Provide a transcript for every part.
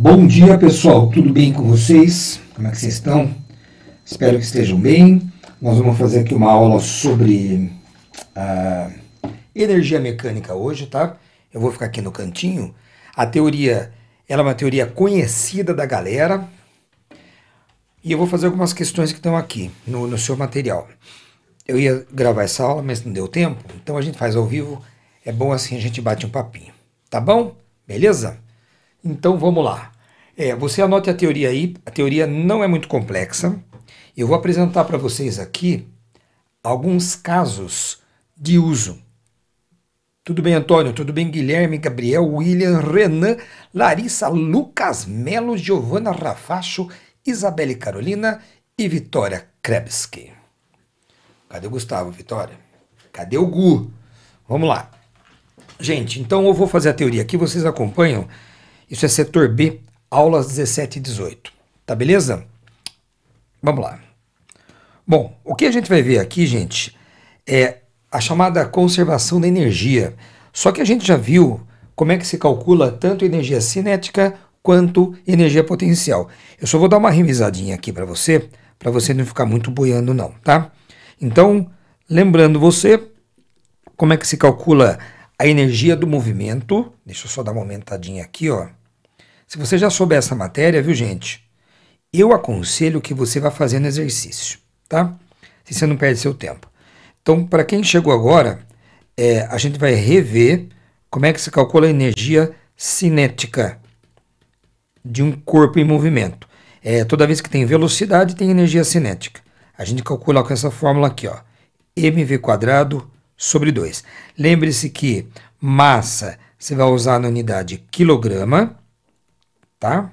Bom dia pessoal, tudo bem com vocês? Como é que vocês estão? Espero que estejam bem. Nós vamos fazer aqui uma aula sobre uh, energia mecânica hoje, tá? Eu vou ficar aqui no cantinho. A teoria, ela é uma teoria conhecida da galera. E eu vou fazer algumas questões que estão aqui no, no seu material. Eu ia gravar essa aula, mas não deu tempo. Então a gente faz ao vivo. É bom assim, a gente bate um papinho. Tá bom? Beleza? Então vamos lá. É, você anote a teoria aí. A teoria não é muito complexa. Eu vou apresentar para vocês aqui alguns casos de uso. Tudo bem, Antônio? Tudo bem, Guilherme, Gabriel, William, Renan, Larissa, Lucas, Melo, Giovana Rafacho, Isabelle Carolina e Vitória Krebsky. Cadê o Gustavo, Vitória? Cadê o Gu? Vamos lá. Gente, então eu vou fazer a teoria aqui, vocês acompanham isso é setor B, aulas 17 e 18. Tá beleza? Vamos lá. Bom, o que a gente vai ver aqui, gente, é a chamada conservação da energia. Só que a gente já viu como é que se calcula tanto energia cinética quanto energia potencial. Eu só vou dar uma revisadinha aqui para você, para você não ficar muito boiando não, tá? Então, lembrando você, como é que se calcula a energia do movimento, deixa eu só dar uma aumentadinha aqui, ó. Se você já souber essa matéria, viu, gente? Eu aconselho que você vá fazendo exercício, tá? Se você não perde seu tempo. Então, para quem chegou agora, é, a gente vai rever como é que se calcula a energia cinética de um corpo em movimento. É, toda vez que tem velocidade, tem energia cinética. A gente calcula com essa fórmula aqui, ó, mv quadrado sobre 2. Lembre-se que massa você vai usar na unidade quilograma tá?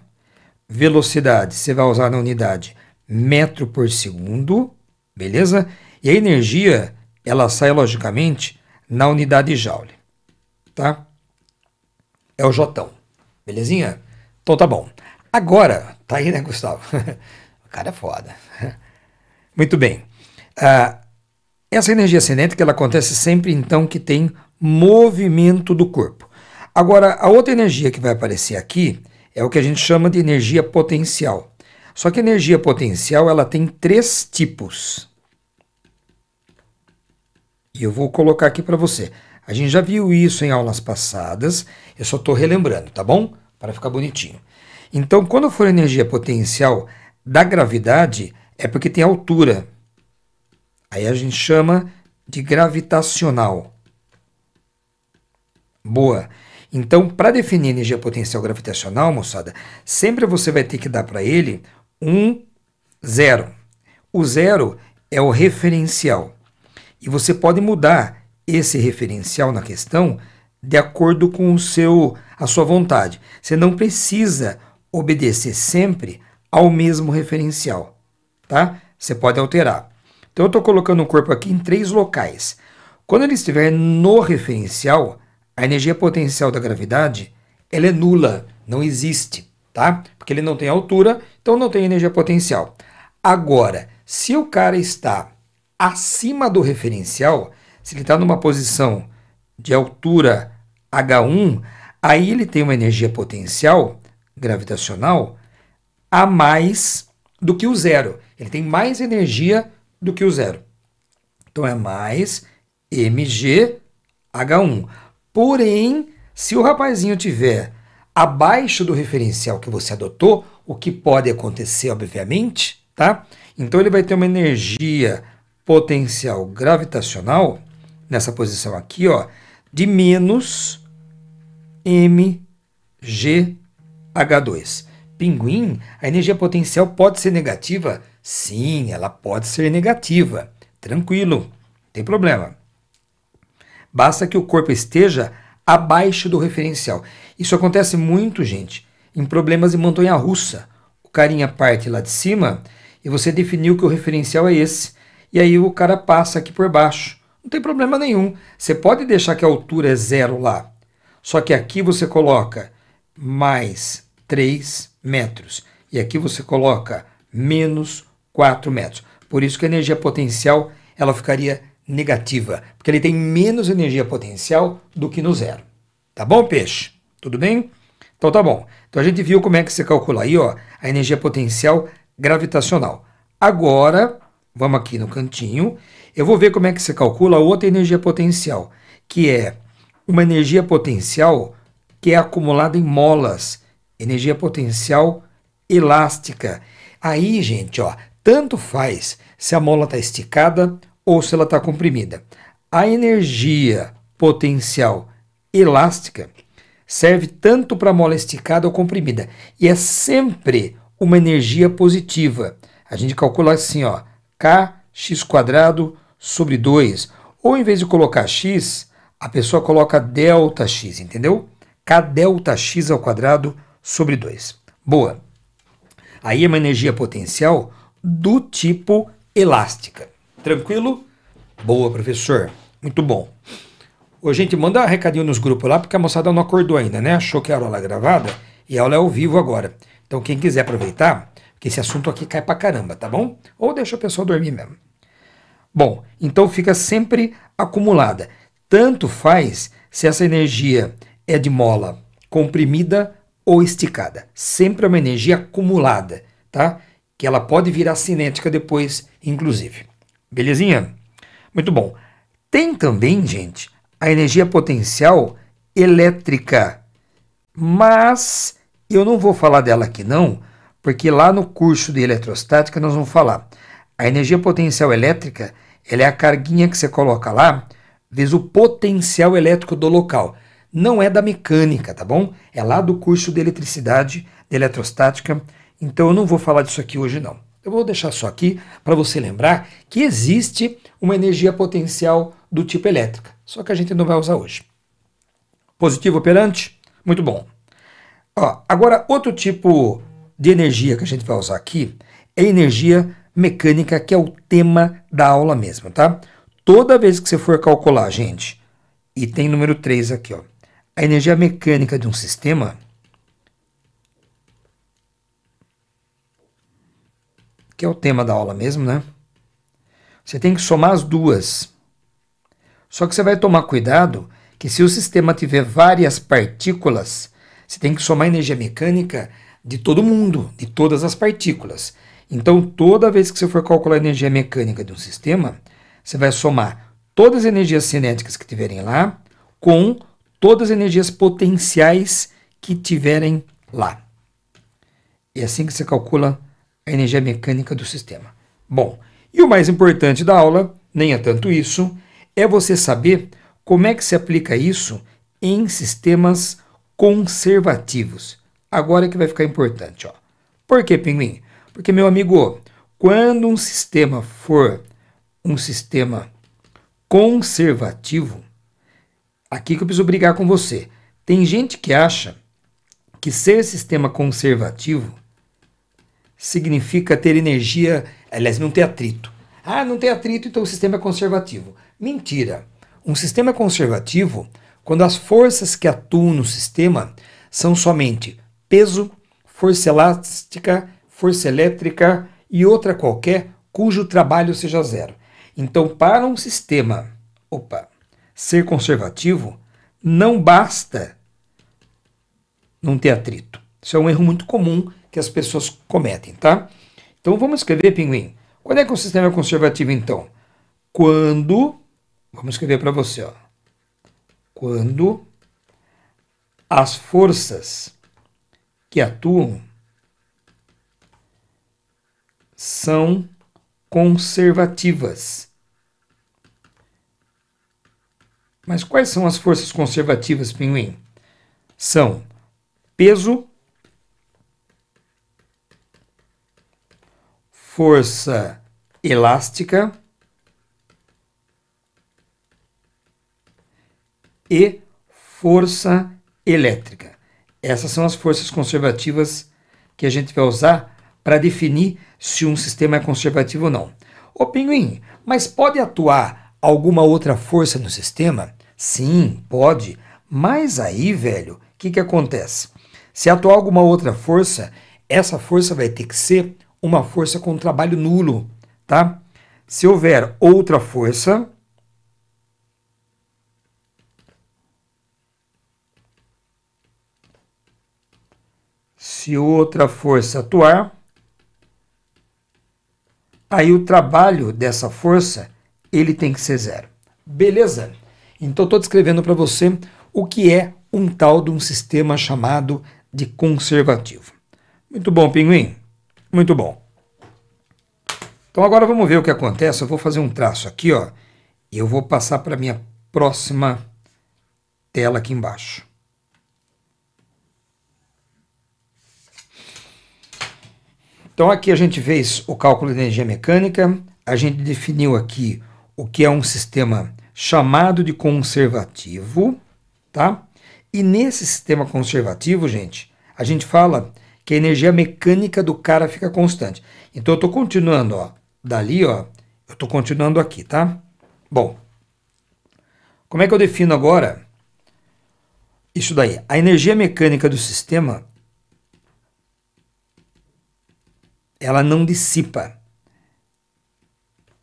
Velocidade, você vai usar na unidade metro por segundo, beleza? E a energia, ela sai logicamente na unidade Joule, tá? É o Jotão, belezinha? Então tá bom. Agora, tá aí, né, Gustavo? o cara é foda. Muito bem. Uh, essa energia cinética ela acontece sempre então que tem movimento do corpo. Agora, a outra energia que vai aparecer aqui é o que a gente chama de energia potencial. Só que a energia potencial ela tem três tipos. E eu vou colocar aqui para você. A gente já viu isso em aulas passadas, eu só estou relembrando, tá bom? Para ficar bonitinho. Então, quando for energia potencial da gravidade, é porque tem altura. Aí a gente chama de gravitacional. Boa. Então, para definir energia potencial gravitacional, moçada, sempre você vai ter que dar para ele um zero. O zero é o referencial. E você pode mudar esse referencial na questão de acordo com o seu a sua vontade. Você não precisa obedecer sempre ao mesmo referencial, tá? Você pode alterar. Então eu estou colocando o corpo aqui em três locais. Quando ele estiver no referencial, a energia potencial da gravidade ela é nula, não existe, tá? Porque ele não tem altura, então não tem energia potencial. Agora, se o cara está acima do referencial, se ele está numa posição de altura H1, aí ele tem uma energia potencial gravitacional a mais do que o zero. Ele tem mais energia do que o zero. Então é mais mgh1. Porém, se o rapazinho tiver abaixo do referencial que você adotou, o que pode acontecer, obviamente, tá? Então ele vai ter uma energia potencial gravitacional nessa posição aqui, ó, de menos mgh2. Pinguim, a energia potencial pode ser negativa? Sim, ela pode ser negativa. Tranquilo, não tem problema. Basta que o corpo esteja abaixo do referencial. Isso acontece muito, gente, em problemas de montanha russa. O carinha parte lá de cima e você definiu que o referencial é esse. E aí o cara passa aqui por baixo. Não tem problema nenhum. Você pode deixar que a altura é zero lá. Só que aqui você coloca mais 3 metros. E aqui você coloca menos 4 metros. Por isso que a energia potencial ela ficaria negativa, porque ele tem menos energia potencial do que no zero. Tá bom, peixe? Tudo bem? Então tá bom. Então a gente viu como é que você calcula aí, ó, a energia potencial gravitacional. Agora, vamos aqui no cantinho, eu vou ver como é que você calcula outra energia potencial, que é uma energia potencial que é acumulada em molas, energia potencial elástica. Aí, gente, ó, tanto faz se a mola está esticada ou se ela está comprimida. A energia potencial elástica serve tanto para a mola esticada ou comprimida e é sempre uma energia positiva. A gente calcula assim, ó, kx quadrado sobre 2, ou em vez de colocar x, a pessoa coloca delta x, entendeu? k delta x ao quadrado sobre 2. Boa. Aí é uma energia potencial do tipo elástica. Tranquilo? Boa, professor. Muito bom. Ô, gente, manda recadinho nos grupos lá, porque a moçada não acordou ainda, né? Achou que era aula gravada e a aula é ao vivo agora. Então, quem quiser aproveitar, porque esse assunto aqui cai pra caramba, tá bom? Ou deixa a pessoa dormir mesmo. Bom, então fica sempre acumulada. Tanto faz se essa energia é de mola comprimida ou esticada. Sempre é uma energia acumulada, tá? Que ela pode virar cinética depois, inclusive. Belezinha? Muito bom. Tem também, gente, a energia potencial elétrica. Mas eu não vou falar dela aqui não, porque lá no curso de eletrostática nós vamos falar. A energia potencial elétrica, ela é a carguinha que você coloca lá, vez o potencial elétrico do local. Não é da mecânica, tá bom? É lá do curso de eletricidade, de eletrostática. Então eu não vou falar disso aqui hoje não. Eu vou deixar só aqui para você lembrar que existe uma energia potencial do tipo elétrica, só que a gente não vai usar hoje. Positivo operante? Muito bom. Ó, agora, outro tipo de energia que a gente vai usar aqui é energia mecânica, que é o tema da aula mesmo, tá? Toda vez que você for calcular, gente, item número 3 aqui, ó, a energia mecânica de um sistema, que é o tema da aula mesmo, né? Você tem que somar as duas. Só que você vai tomar cuidado que se o sistema tiver várias partículas, você tem que somar a energia mecânica de todo mundo, de todas as partículas. Então, toda vez que você for calcular a energia mecânica de um sistema, você vai somar todas as energias cinéticas que tiverem lá com todas as energias potenciais que tiverem lá. E é assim que você calcula a energia mecânica do sistema. Bom, e o mais importante da aula, nem é tanto isso, é você saber como é que se aplica isso em sistemas conservativos. Agora é que vai ficar importante, ó. Por que, pinguim? Porque, meu amigo, quando um sistema for um sistema conservativo, aqui que eu preciso brigar com você. Tem gente que acha que ser sistema conservativo significa ter energia, aliás, não ter atrito. Ah, não tem atrito, então o sistema é conservativo. Mentira! Um sistema é conservativo quando as forças que atuam no sistema são somente peso, força elástica, força elétrica e outra qualquer cujo trabalho seja zero. Então, para um sistema opa, ser conservativo, não basta não ter atrito. Isso é um erro muito comum que as pessoas cometem, tá? Então vamos escrever, pinguim. Quando é que o sistema é conservativo, então? Quando, vamos escrever para você, ó, quando as forças que atuam são conservativas. Mas quais são as forças conservativas, pinguim? São peso força elástica e força elétrica. Essas são as forças conservativas que a gente vai usar para definir se um sistema é conservativo ou não. Ô pinguim, mas pode atuar alguma outra força no sistema? Sim, pode. Mas aí, velho, o que, que acontece? Se atuar alguma outra força, essa força vai ter que ser uma força com trabalho nulo, tá? Se houver outra força, se outra força atuar, aí o trabalho dessa força, ele tem que ser zero. Beleza? Então estou descrevendo para você o que é um tal de um sistema chamado de conservativo. Muito bom, pinguim. Muito bom. Então agora vamos ver o que acontece. Eu vou fazer um traço aqui, ó, e eu vou passar para minha próxima tela aqui embaixo. Então aqui a gente fez o cálculo de energia mecânica, a gente definiu aqui o que é um sistema chamado de conservativo, tá? E nesse sistema conservativo, gente, a gente fala que a energia mecânica do cara fica constante. Então eu estou continuando, ó, dali, ó, eu estou continuando aqui, tá? Bom, como é que eu defino agora isso daí? A energia mecânica do sistema ela não dissipa.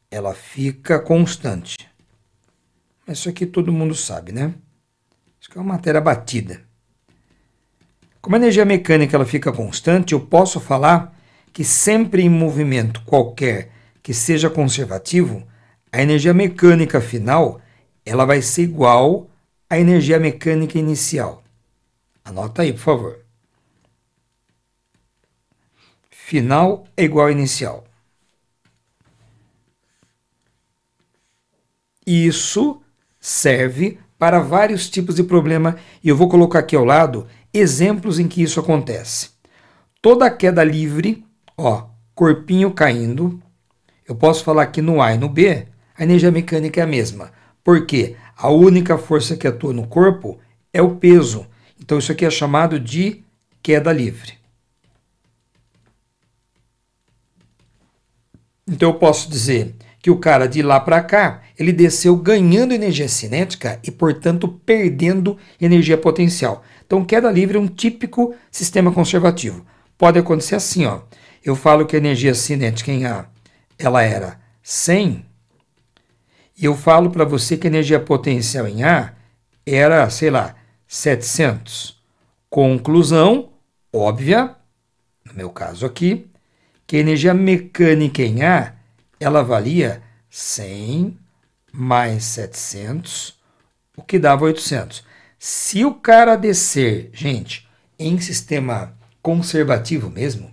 Ela fica constante. Isso aqui todo mundo sabe, né? Isso é uma matéria batida. Como a energia mecânica ela fica constante, eu posso falar que sempre em movimento qualquer que seja conservativo, a energia mecânica final ela vai ser igual à energia mecânica inicial. Anota aí, por favor. Final é igual a inicial. Isso serve para vários tipos de problema e eu vou colocar aqui ao lado exemplos em que isso acontece. Toda queda livre, ó, corpinho caindo, eu posso falar que no A e no B, a energia mecânica é a mesma, porque a única força que atua no corpo é o peso. Então isso aqui é chamado de queda livre. Então eu posso dizer que o cara de lá para cá, ele desceu ganhando energia cinética e, portanto, perdendo energia potencial. Então, queda livre é um típico sistema conservativo. Pode acontecer assim, ó. Eu falo que a energia cinética em A ela era 100, e eu falo para você que a energia potencial em A era, sei lá, 700. Conclusão óbvia, no meu caso aqui, que a energia mecânica em A ela valia 100 mais 700, o que dava 800. Se o cara descer, gente, em sistema conservativo mesmo,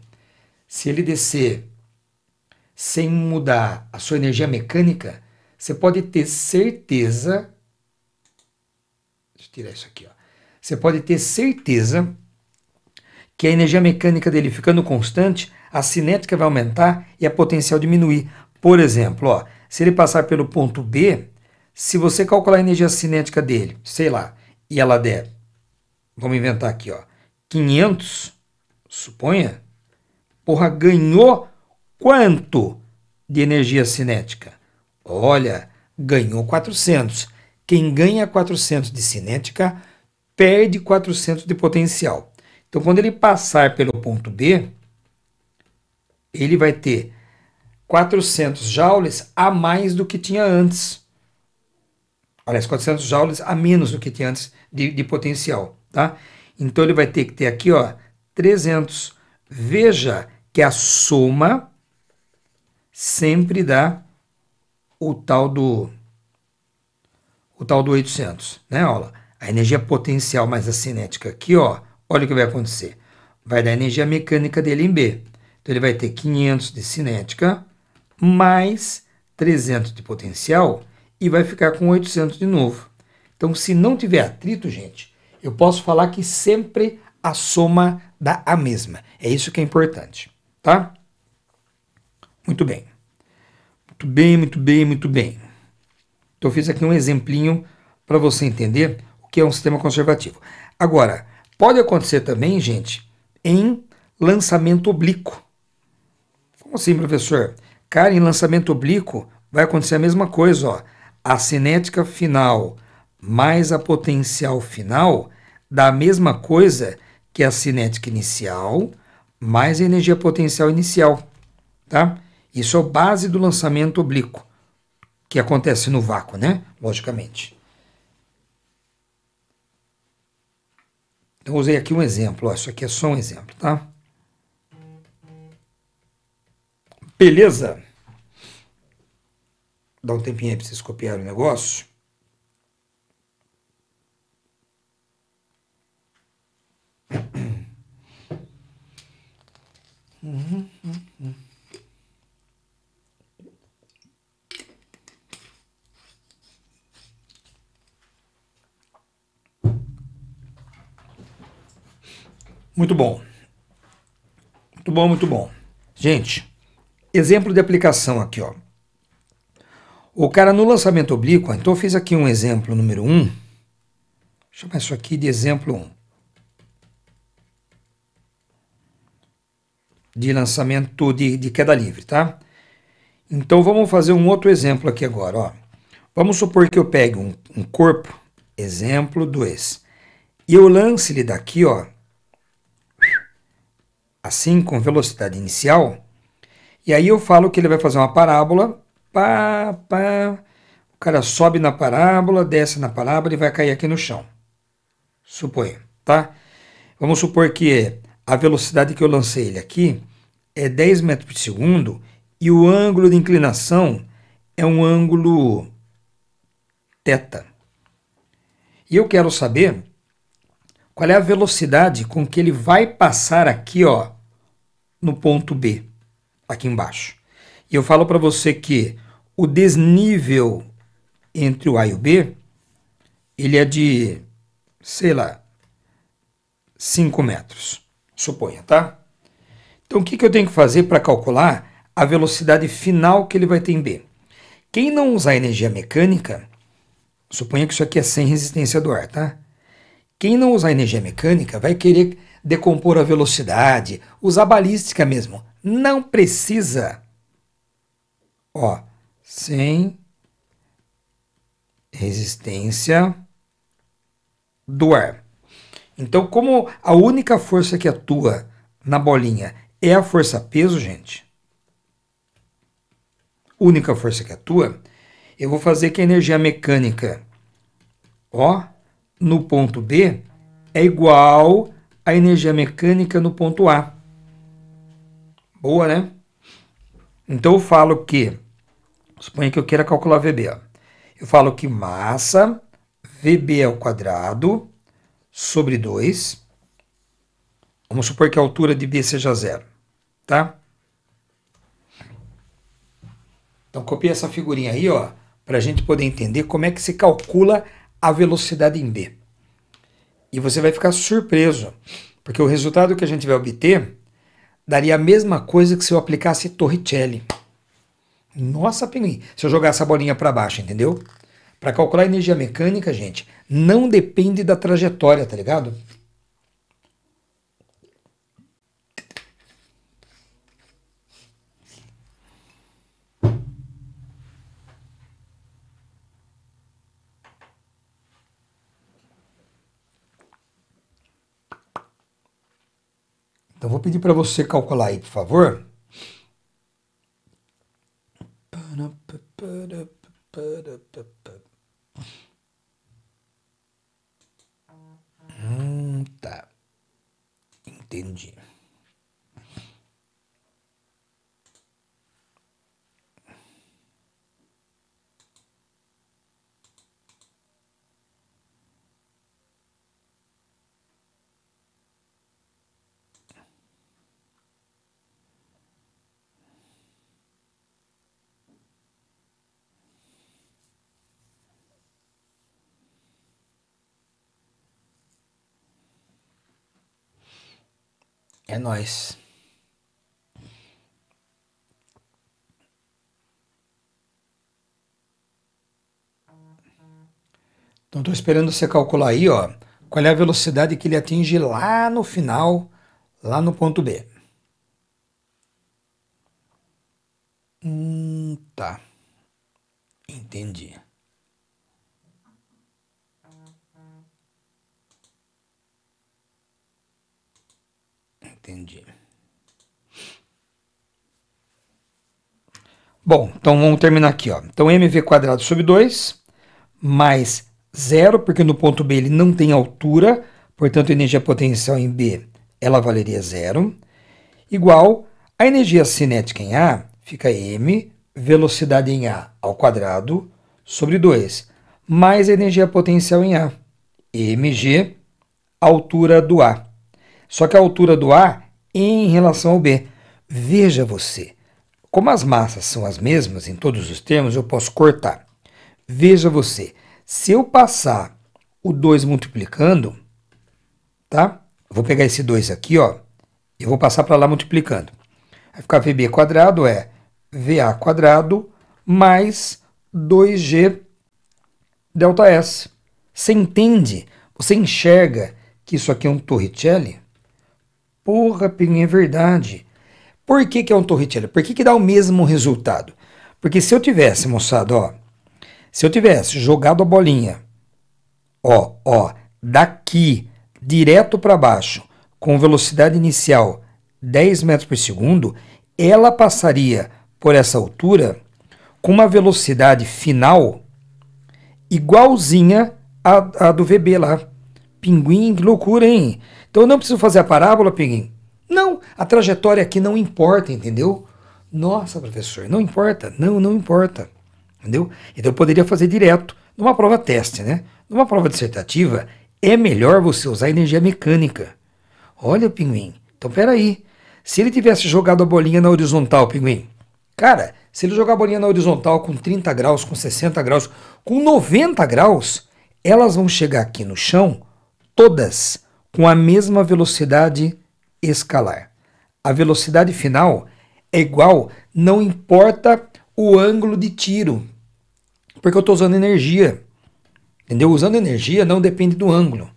se ele descer sem mudar a sua energia mecânica, você pode ter certeza. Deixa eu tirar isso aqui, ó. Você pode ter certeza que a energia mecânica dele ficando constante, a cinética vai aumentar e a potencial diminuir. Por exemplo, ó, se ele passar pelo ponto B, se você calcular a energia cinética dele, sei lá, e ela der, vamos inventar aqui, ó, 500, suponha, porra, ganhou quanto de energia cinética? Olha, ganhou 400. Quem ganha 400 de cinética perde 400 de potencial. Então, quando ele passar pelo ponto B, ele vai ter 400 joules a mais do que tinha antes. Aliás, 400 joules a menos do que tinha antes de, de potencial, tá? Então ele vai ter que ter aqui, ó, 300. Veja que a soma sempre dá o tal do o tal do 800, né, aula? A energia potencial mais a cinética aqui, ó, olha o que vai acontecer. Vai dar a energia mecânica dele em B. Então ele vai ter 500 de cinética mais 300 de potencial e vai ficar com 800 de novo. Então, se não tiver atrito, gente, eu posso falar que sempre a soma dá a mesma. É isso que é importante, tá? Muito bem. Muito bem, muito bem, muito bem. Então, eu fiz aqui um exemplinho para você entender o que é um sistema conservativo. Agora, pode acontecer também, gente, em lançamento oblíquo. Como assim, professor? Cara, em lançamento oblíquo vai acontecer a mesma coisa, ó. A cinética final mais a potencial final dá a mesma coisa que a cinética inicial mais a energia potencial inicial, tá? Isso é a base do lançamento oblíquo, que acontece no vácuo, né? Logicamente. eu usei aqui um exemplo, ó, isso aqui é só um exemplo, tá? Beleza? Dá um tempinho aí para vocês copiarem o negócio. Muito bom. Muito bom, muito bom. Gente, exemplo de aplicação aqui, ó. O cara no lançamento oblíquo, então eu fiz aqui um exemplo número 1. Um. Vou chamar isso aqui de exemplo 1. Um. de lançamento de, de queda livre, tá? Então vamos fazer um outro exemplo aqui agora, ó. Vamos supor que eu pegue um, um corpo, exemplo 2, e eu lance ele daqui, ó, assim com velocidade inicial, e aí eu falo que ele vai fazer uma parábola, pá, pá, o cara sobe na parábola, desce na parábola e vai cair aqui no chão. Suponho, tá? Vamos supor que a velocidade que eu lancei ele aqui é 10 metros por segundo e o ângulo de inclinação é um ângulo θ. E eu quero saber qual é a velocidade com que ele vai passar aqui, ó, no ponto B, aqui embaixo. E eu falo para você que o desnível entre o A e o B, ele é de, sei lá, 5 metros suponha, tá? Então o que, que eu tenho que fazer para calcular a velocidade final que ele vai ter em B? Quem não usar energia mecânica, suponha que isso aqui é sem resistência do ar, tá? Quem não usar energia mecânica vai querer decompor a velocidade, usar balística mesmo. Não precisa. Ó, sem resistência do ar. Então, como a única força que atua na bolinha é a força peso, gente, única força que atua, eu vou fazer que a energia mecânica ó no ponto B é igual à energia mecânica no ponto A. Boa, né? Então eu falo que, suponha que eu queira calcular VB, ó. eu falo que massa VB ao quadrado sobre 2. Vamos supor que a altura de B seja zero, tá? Então copia essa figurinha aí, ó, para a gente poder entender como é que se calcula a velocidade em B. E você vai ficar surpreso, porque o resultado que a gente vai obter daria a mesma coisa que se eu aplicasse Torricelli. Nossa, pinguim, se eu jogar essa bolinha para baixo, entendeu? Para calcular energia mecânica, gente, não depende da trajetória, tá ligado? Então vou pedir para você calcular aí, por favor. Para, para, para, Hum, tá. Entendi. É nós. Então estou esperando você calcular aí, ó, qual é a velocidade que ele atinge lá no final, lá no ponto B. Hum, tá. Entendi. entendi. Bom, então vamos terminar aqui. Ó. Então, mv quadrado sobre 2 mais 0, porque no ponto B ele não tem altura, portanto, a energia potencial em B ela valeria zero, igual a energia cinética em A fica m velocidade em A ao quadrado sobre 2, mais a energia potencial em A, mg, altura do A só que a altura do A em relação ao B. Veja você, como as massas são as mesmas em todos os termos, eu posso cortar. Veja você, se eu passar o 2 multiplicando, tá? vou pegar esse 2 aqui, ó, e vou passar para lá multiplicando. Vai ficar VB quadrado é VA quadrado mais 2G delta S. Você entende? Você enxerga que isso aqui é um torricelli? Porra, Pinho, é verdade. Por que, que é um torricelli? Por que, que dá o mesmo resultado? Porque se eu tivesse, moçada, ó, se eu tivesse jogado a bolinha, ó, ó, daqui, direto para baixo, com velocidade inicial 10 metros por segundo, ela passaria por essa altura com uma velocidade final igualzinha à, à do VB lá. Pinguim, que loucura, hein? Então eu não preciso fazer a parábola, Pinguim? Não, a trajetória aqui não importa, entendeu? Nossa, professor, não importa, não, não importa, entendeu? Então eu poderia fazer direto, numa prova teste, né? Numa prova dissertativa, é melhor você usar energia mecânica. Olha, Pinguim, então peraí, se ele tivesse jogado a bolinha na horizontal, Pinguim, cara, se ele jogar a bolinha na horizontal com 30 graus, com 60 graus, com 90 graus, elas vão chegar aqui no chão todas com a mesma velocidade escalar. A velocidade final é igual, não importa o ângulo de tiro, porque eu estou usando energia. Entendeu? Usando energia não depende do ângulo.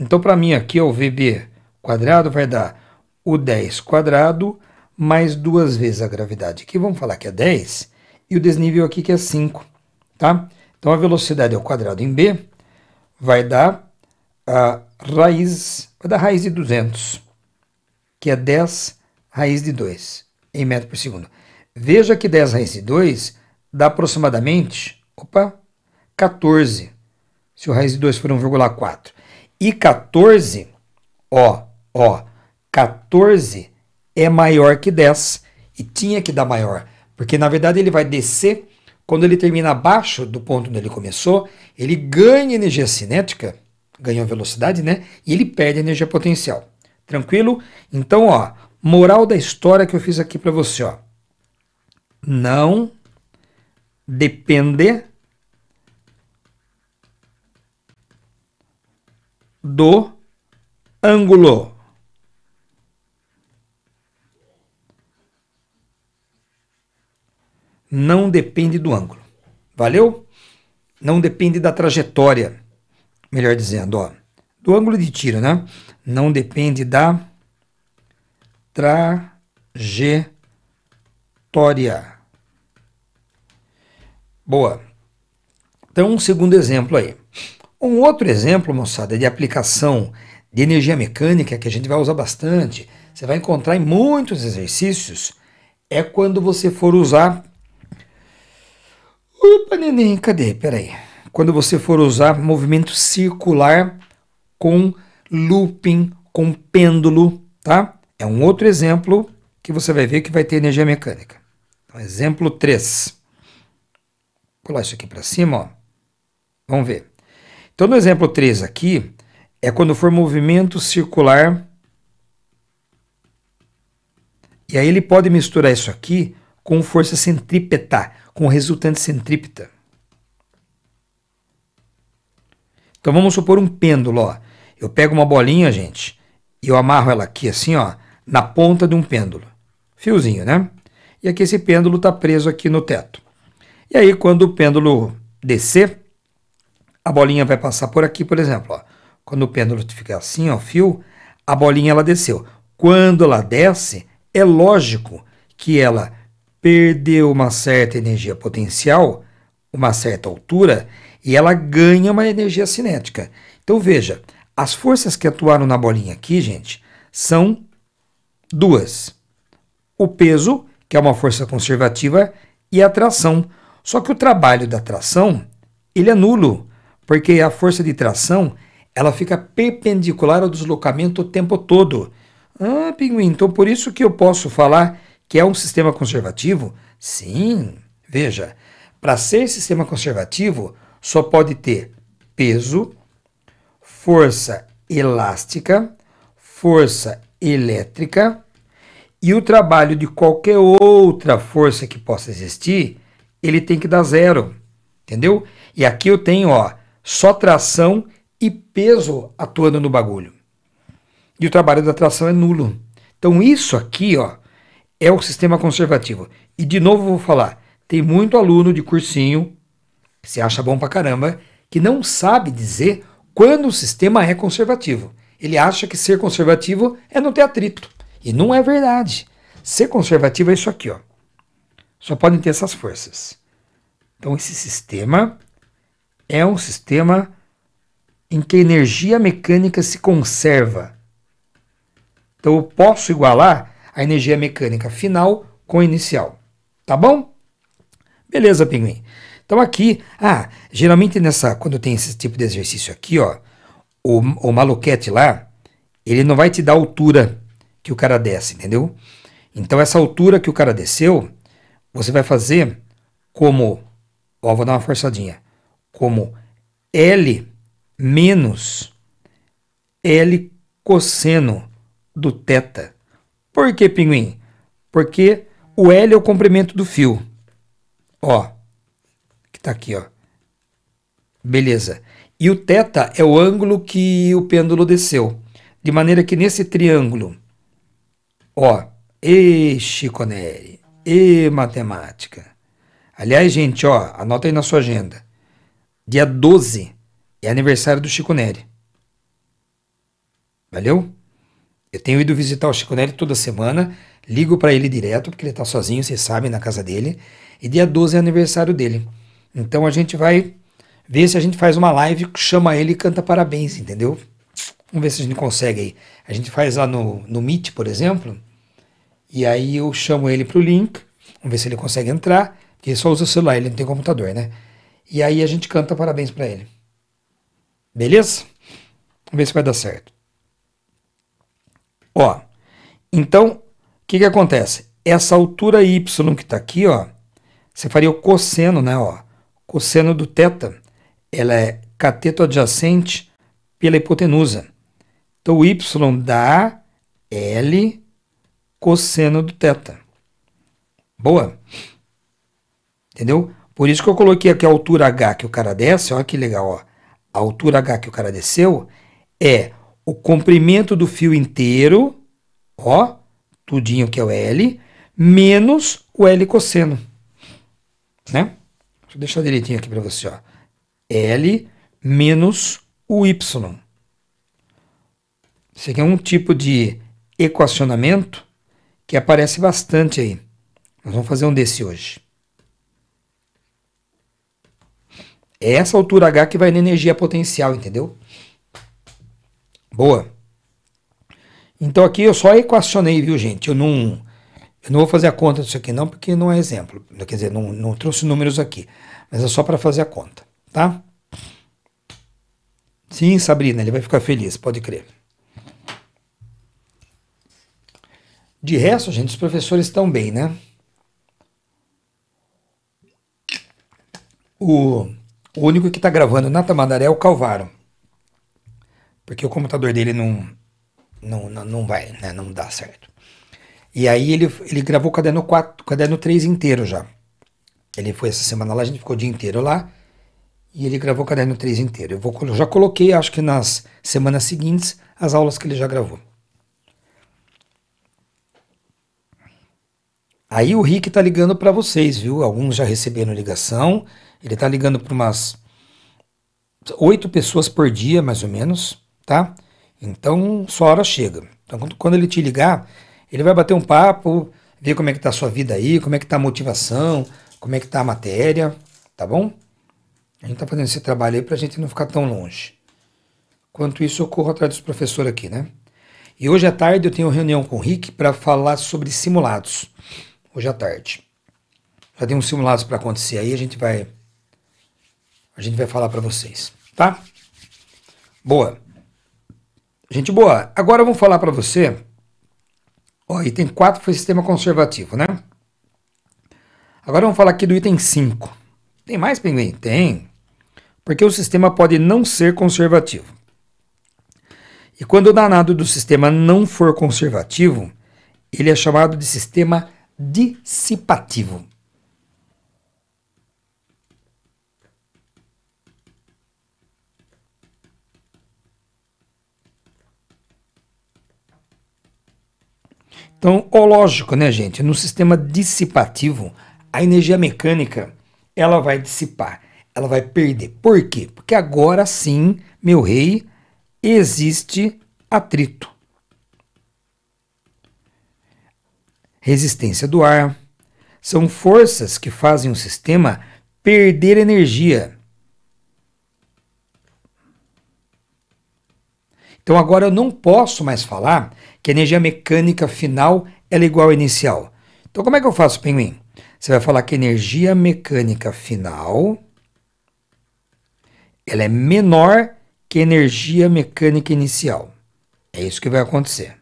Então, para mim, aqui ó, o VB quadrado vai dar o 10 quadrado mais duas vezes a gravidade. Aqui vamos falar que é 10 e o desnível aqui que é 5, tá? Então, a velocidade ao quadrado em B vai dar a raiz da raiz de 200, que é 10 raiz de 2 em metro por segundo. Veja que 10 raiz de 2 dá aproximadamente, opa, 14, se o raiz de 2 for 1,4. E 14, ó, ó, 14 é maior que 10 e tinha que dar maior, porque na verdade ele vai descer quando ele termina abaixo do ponto onde ele começou, ele ganha energia cinética ganhou velocidade, né? E ele perde energia potencial. Tranquilo? Então, ó, moral da história que eu fiz aqui para você, ó. Não depende do ângulo. Não depende do ângulo. Valeu? Não depende da trajetória melhor dizendo, ó, do ângulo de tiro, né? Não depende da trajetória. Boa. Então, um segundo exemplo aí. Um outro exemplo, moçada, de aplicação de energia mecânica que a gente vai usar bastante, você vai encontrar em muitos exercícios, é quando você for usar. Opa, neném, cadê? Peraí quando você for usar movimento circular com looping, com pêndulo, tá? É um outro exemplo que você vai ver que vai ter energia mecânica. Então, exemplo 3. Vou pular isso aqui para cima, ó. Vamos ver. Então, no exemplo 3 aqui, é quando for movimento circular. E aí ele pode misturar isso aqui com força centrípeta, com resultante centrípeta. Então vamos supor um pêndulo, ó. Eu pego uma bolinha, gente, e eu amarro ela aqui assim, ó, na ponta de um pêndulo. Fiozinho, né? E aqui esse pêndulo está preso aqui no teto. E aí quando o pêndulo descer, a bolinha vai passar por aqui, por exemplo, ó. Quando o pêndulo ficar assim, ó, fio, a bolinha ela desceu. Quando ela desce, é lógico que ela perdeu uma certa energia potencial, uma certa altura, e ela ganha uma energia cinética. Então veja, as forças que atuaram na bolinha aqui, gente, são duas: o peso, que é uma força conservativa, e a tração. Só que o trabalho da tração ele é nulo, porque a força de tração ela fica perpendicular ao deslocamento o tempo todo. Ah, pinguim, então por isso que eu posso falar que é um sistema conservativo? Sim, veja, para ser sistema conservativo, só pode ter peso, força elástica, força elétrica e o trabalho de qualquer outra força que possa existir, ele tem que dar zero, entendeu? E aqui eu tenho, ó, só tração e peso atuando no bagulho. E o trabalho da tração é nulo. Então isso aqui, ó, é o sistema conservativo. E de novo vou falar, tem muito aluno de cursinho que se acha bom pra caramba, que não sabe dizer quando o sistema é conservativo. Ele acha que ser conservativo é não ter atrito. E não é verdade. Ser conservativo é isso aqui, ó. Só podem ter essas forças. Então, esse sistema é um sistema em que a energia mecânica se conserva. Então, eu posso igualar a energia mecânica final com a inicial. Tá bom? Beleza, pinguim. Então aqui, ah, geralmente nessa, quando tem esse tipo de exercício aqui, ó, o, o maluquete lá, ele não vai te dar a altura que o cara desce, entendeu? Então essa altura que o cara desceu, você vai fazer como, ó, vou dar uma forçadinha, como L menos L cosseno do teta. Por que, pinguim? Porque o L é o comprimento do fio. Ó, Está aqui, ó. Beleza. E o θ é o ângulo que o pêndulo desceu. De maneira que nesse triângulo, ó, e Neri e matemática. Aliás, gente, ó, anota aí na sua agenda. Dia 12 é aniversário do Chico Neri Valeu? Eu tenho ido visitar o Chico Neri toda semana, ligo para ele direto, porque ele tá sozinho, vocês sabem, na casa dele. E dia 12 é aniversário dele. Então a gente vai ver se a gente faz uma live, chama ele e canta parabéns, entendeu? Vamos ver se a gente consegue aí. A gente faz lá no, no Meet, por exemplo, e aí eu chamo ele pro link, vamos ver se ele consegue entrar, porque ele só usa o celular, ele não tem computador, né? E aí a gente canta parabéns para ele. Beleza? Vamos ver se vai dar certo. Ó, então, o que que acontece? Essa altura Y que tá aqui, ó, você faria o cosseno, né, ó. Cosseno do teta, ela é cateto adjacente pela hipotenusa. Então, o y dá L cosseno do teta. Boa? Entendeu? Por isso que eu coloquei aqui a altura H que o cara desce, olha que legal, ó. A altura H que o cara desceu é o comprimento do fio inteiro, ó, tudinho que é o L, menos o L cosseno, né? Deixa eu deixar direitinho aqui para você, ó. L menos o Y. Esse aqui é um tipo de equacionamento que aparece bastante aí. Nós vamos fazer um desse hoje. É essa altura H que vai na energia potencial, entendeu? Boa. Então aqui eu só equacionei, viu, gente? Eu não eu não vou fazer a conta disso aqui não, porque não é exemplo. Quer dizer, não, não trouxe números aqui, mas é só para fazer a conta, tá? Sim, Sabrina, ele vai ficar feliz, pode crer. De resto, gente, os professores estão bem, né? O, único que está gravando na Tamandaré é o Calvaro. Porque o computador dele não, não, não vai, né? Não dá certo. E aí ele, ele gravou o caderno 4, caderno 3 inteiro já. Ele foi essa semana lá, a gente ficou o dia inteiro lá. E ele gravou o caderno 3 inteiro. Eu, vou, eu já coloquei, acho que nas semanas seguintes, as aulas que ele já gravou. Aí o Rick tá ligando para vocês, viu? Alguns já receberam ligação. Ele tá ligando para umas oito pessoas por dia, mais ou menos, tá? Então sua hora chega. Então quando ele te ligar, ele vai bater um papo, ver como é que tá a sua vida aí, como é que tá a motivação, como é que tá a matéria, tá bom? A gente tá fazendo esse trabalho aí pra gente não ficar tão longe. Quanto isso, eu corro atrás dos professores aqui, né? E hoje à tarde eu tenho reunião com o Rick para falar sobre simulados. Hoje à tarde. Já tem uns simulados para acontecer aí, a gente vai a gente vai falar para vocês, tá? Boa. Gente boa, agora eu vou falar para você Ó, item 4 foi sistema conservativo, né? Agora vamos falar aqui do item 5. Tem mais pinguim? Tem. Porque o sistema pode não ser conservativo. E quando o danado do sistema não for conservativo, ele é chamado de sistema dissipativo. Então, o lógico, né, gente? No sistema dissipativo, a energia mecânica ela vai dissipar, ela vai perder. Por quê? Porque agora sim, meu rei, existe atrito. Resistência do ar são forças que fazem o sistema perder energia. Então agora eu não posso mais falar que a energia mecânica final é igual à inicial. Então, como é que eu faço, pinguim? Você vai falar que a energia mecânica final ela é menor que a energia mecânica inicial. É isso que vai acontecer.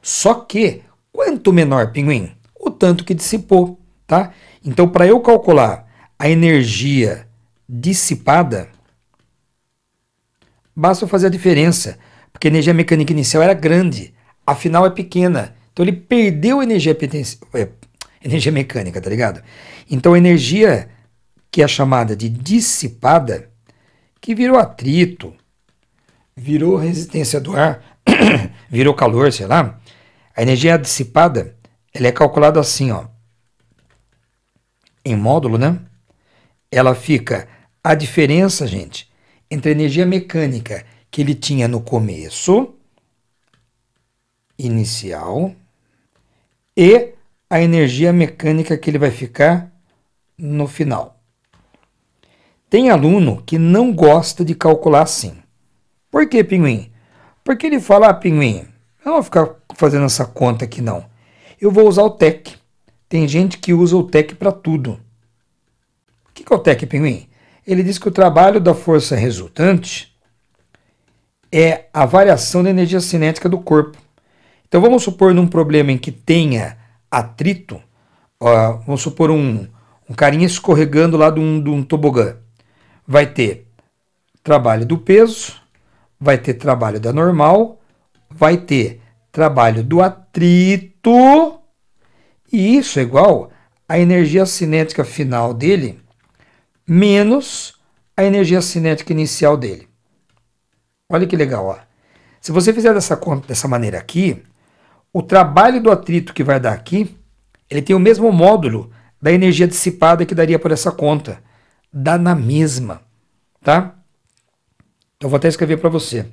Só que, quanto menor, pinguim? O tanto que dissipou, tá? Então, para eu calcular a energia dissipada, basta eu fazer a diferença porque a energia mecânica inicial era grande, a final é pequena. Então ele perdeu energia, é, energia mecânica, tá ligado? Então a energia que é chamada de dissipada, que virou atrito, virou resistência do ar, virou calor, sei lá, a energia dissipada, ela é calculada assim, ó. Em módulo, né? Ela fica a diferença, gente, entre a energia mecânica que ele tinha no começo inicial e a energia mecânica que ele vai ficar no final. Tem aluno que não gosta de calcular assim. Por que, pinguim? Porque ele fala, ah, pinguim, eu não vou ficar fazendo essa conta aqui não. Eu vou usar o TEC. Tem gente que usa o TEC para tudo. O que é o TEC, pinguim? Ele diz que o trabalho da força resultante é a variação da energia cinética do corpo. Então vamos supor num problema em que tenha atrito, ó, vamos supor um, um carinha escorregando lá de um, de um tobogã. Vai ter trabalho do peso, vai ter trabalho da normal, vai ter trabalho do atrito, e isso é igual à energia cinética final dele menos a energia cinética inicial dele. Olha que legal, ó. Se você fizer dessa conta dessa maneira aqui, o trabalho do atrito que vai dar aqui, ele tem o mesmo módulo da energia dissipada que daria por essa conta. Dá na mesma, tá? Então vou até escrever para você.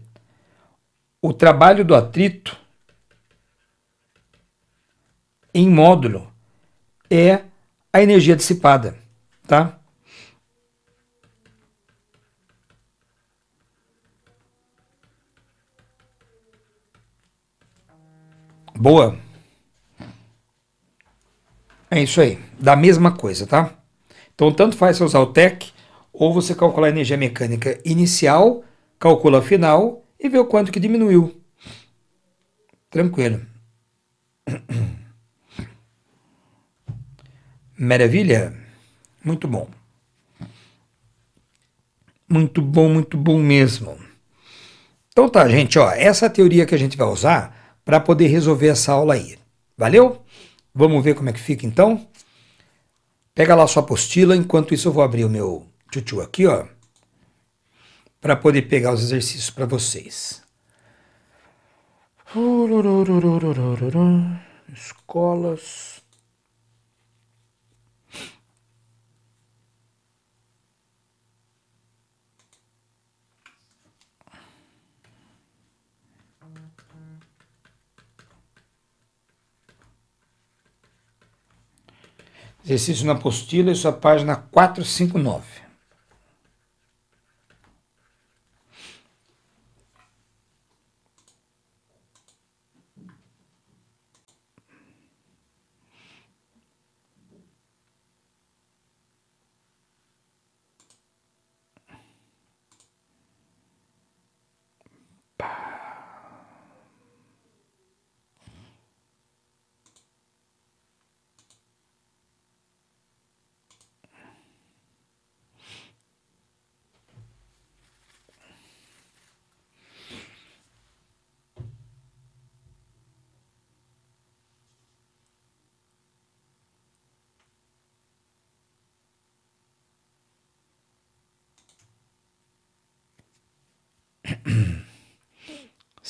O trabalho do atrito em módulo é a energia dissipada, tá? Boa? É isso aí, da mesma coisa, tá? Então, tanto faz você usar o TEC ou você calcular a energia mecânica inicial, calcula a final e vê o quanto que diminuiu. Tranquilo. Maravilha? Muito bom. Muito bom, muito bom mesmo. Então tá, gente, ó, essa teoria que a gente vai usar para poder resolver essa aula aí. Valeu? Vamos ver como é que fica então? Pega lá sua apostila, enquanto isso eu vou abrir o meu tchutchu aqui, ó, para poder pegar os exercícios para vocês. Escolas Exercício na apostila, isso é a página 459.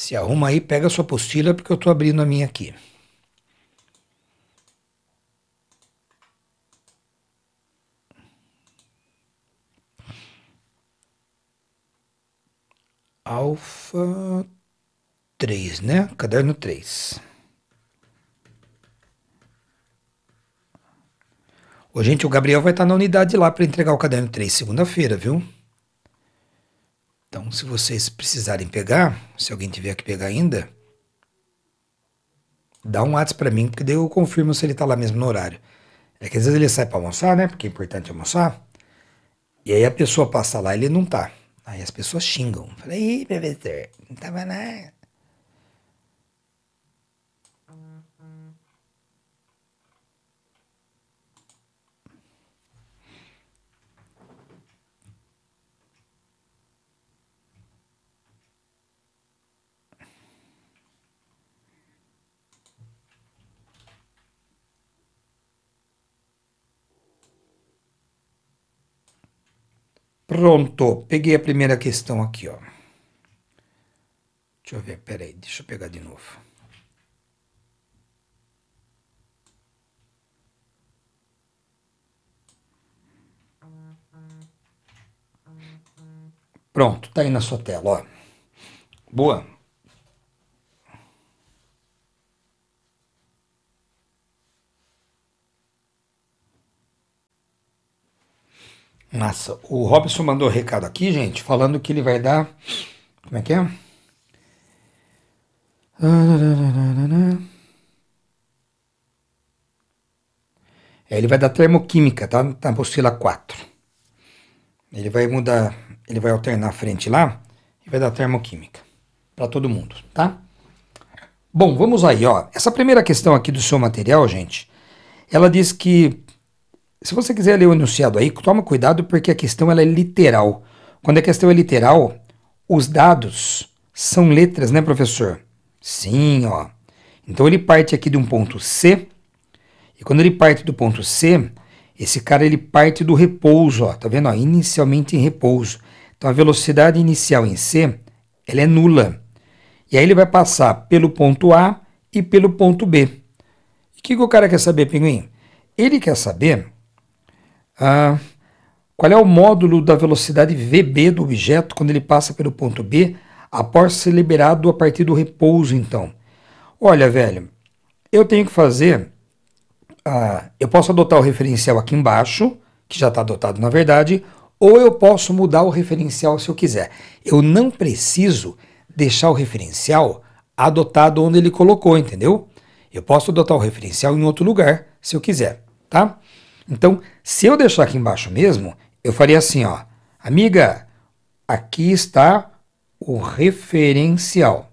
Se arruma aí, pega a sua apostila, porque eu estou abrindo a minha aqui. Alfa 3, né? Caderno 3. Ô, gente, o Gabriel vai estar tá na unidade lá para entregar o caderno 3 segunda-feira, viu? Então, se vocês precisarem pegar, se alguém tiver que pegar ainda, dá um WhatsApp para mim, porque daí eu confirmo se ele tá lá mesmo no horário. É que às vezes ele sai para almoçar, né? Porque é importante almoçar. E aí a pessoa passa lá e ele não tá. Aí as pessoas xingam. Fala, aí, professor, não tava nada. Pronto, peguei a primeira questão aqui, ó. Deixa eu ver, peraí, deixa eu pegar de novo. Pronto, tá aí na sua tela, ó. Boa. Massa. O Robson mandou um recado aqui, gente, falando que ele vai dar. Como é que é? é ele vai dar termoquímica, tá? Na postila 4. Ele vai mudar, ele vai alternar a frente lá e vai dar termoquímica para todo mundo, tá? Bom, vamos aí, ó. Essa primeira questão aqui do seu material, gente, ela diz que se você quiser ler o enunciado aí, toma cuidado porque a questão ela é literal. Quando a questão é literal, os dados são letras, né, professor? Sim, ó. Então ele parte aqui de um ponto C. E quando ele parte do ponto C, esse cara ele parte do repouso, ó. Tá vendo? Ó, inicialmente em repouso. Então a velocidade inicial em C, ela é nula. E aí ele vai passar pelo ponto A e pelo ponto B. O que, que o cara quer saber, pinguim? Ele quer saber ah, qual é o módulo da velocidade VB do objeto quando ele passa pelo ponto B após ser liberado a partir do repouso, então? Olha, velho, eu tenho que fazer. Ah, eu posso adotar o referencial aqui embaixo, que já está adotado na verdade, ou eu posso mudar o referencial se eu quiser. Eu não preciso deixar o referencial adotado onde ele colocou, entendeu? Eu posso adotar o referencial em outro lugar se eu quiser, tá? Então, se eu deixar aqui embaixo mesmo, eu faria assim, ó. Amiga, aqui está o referencial.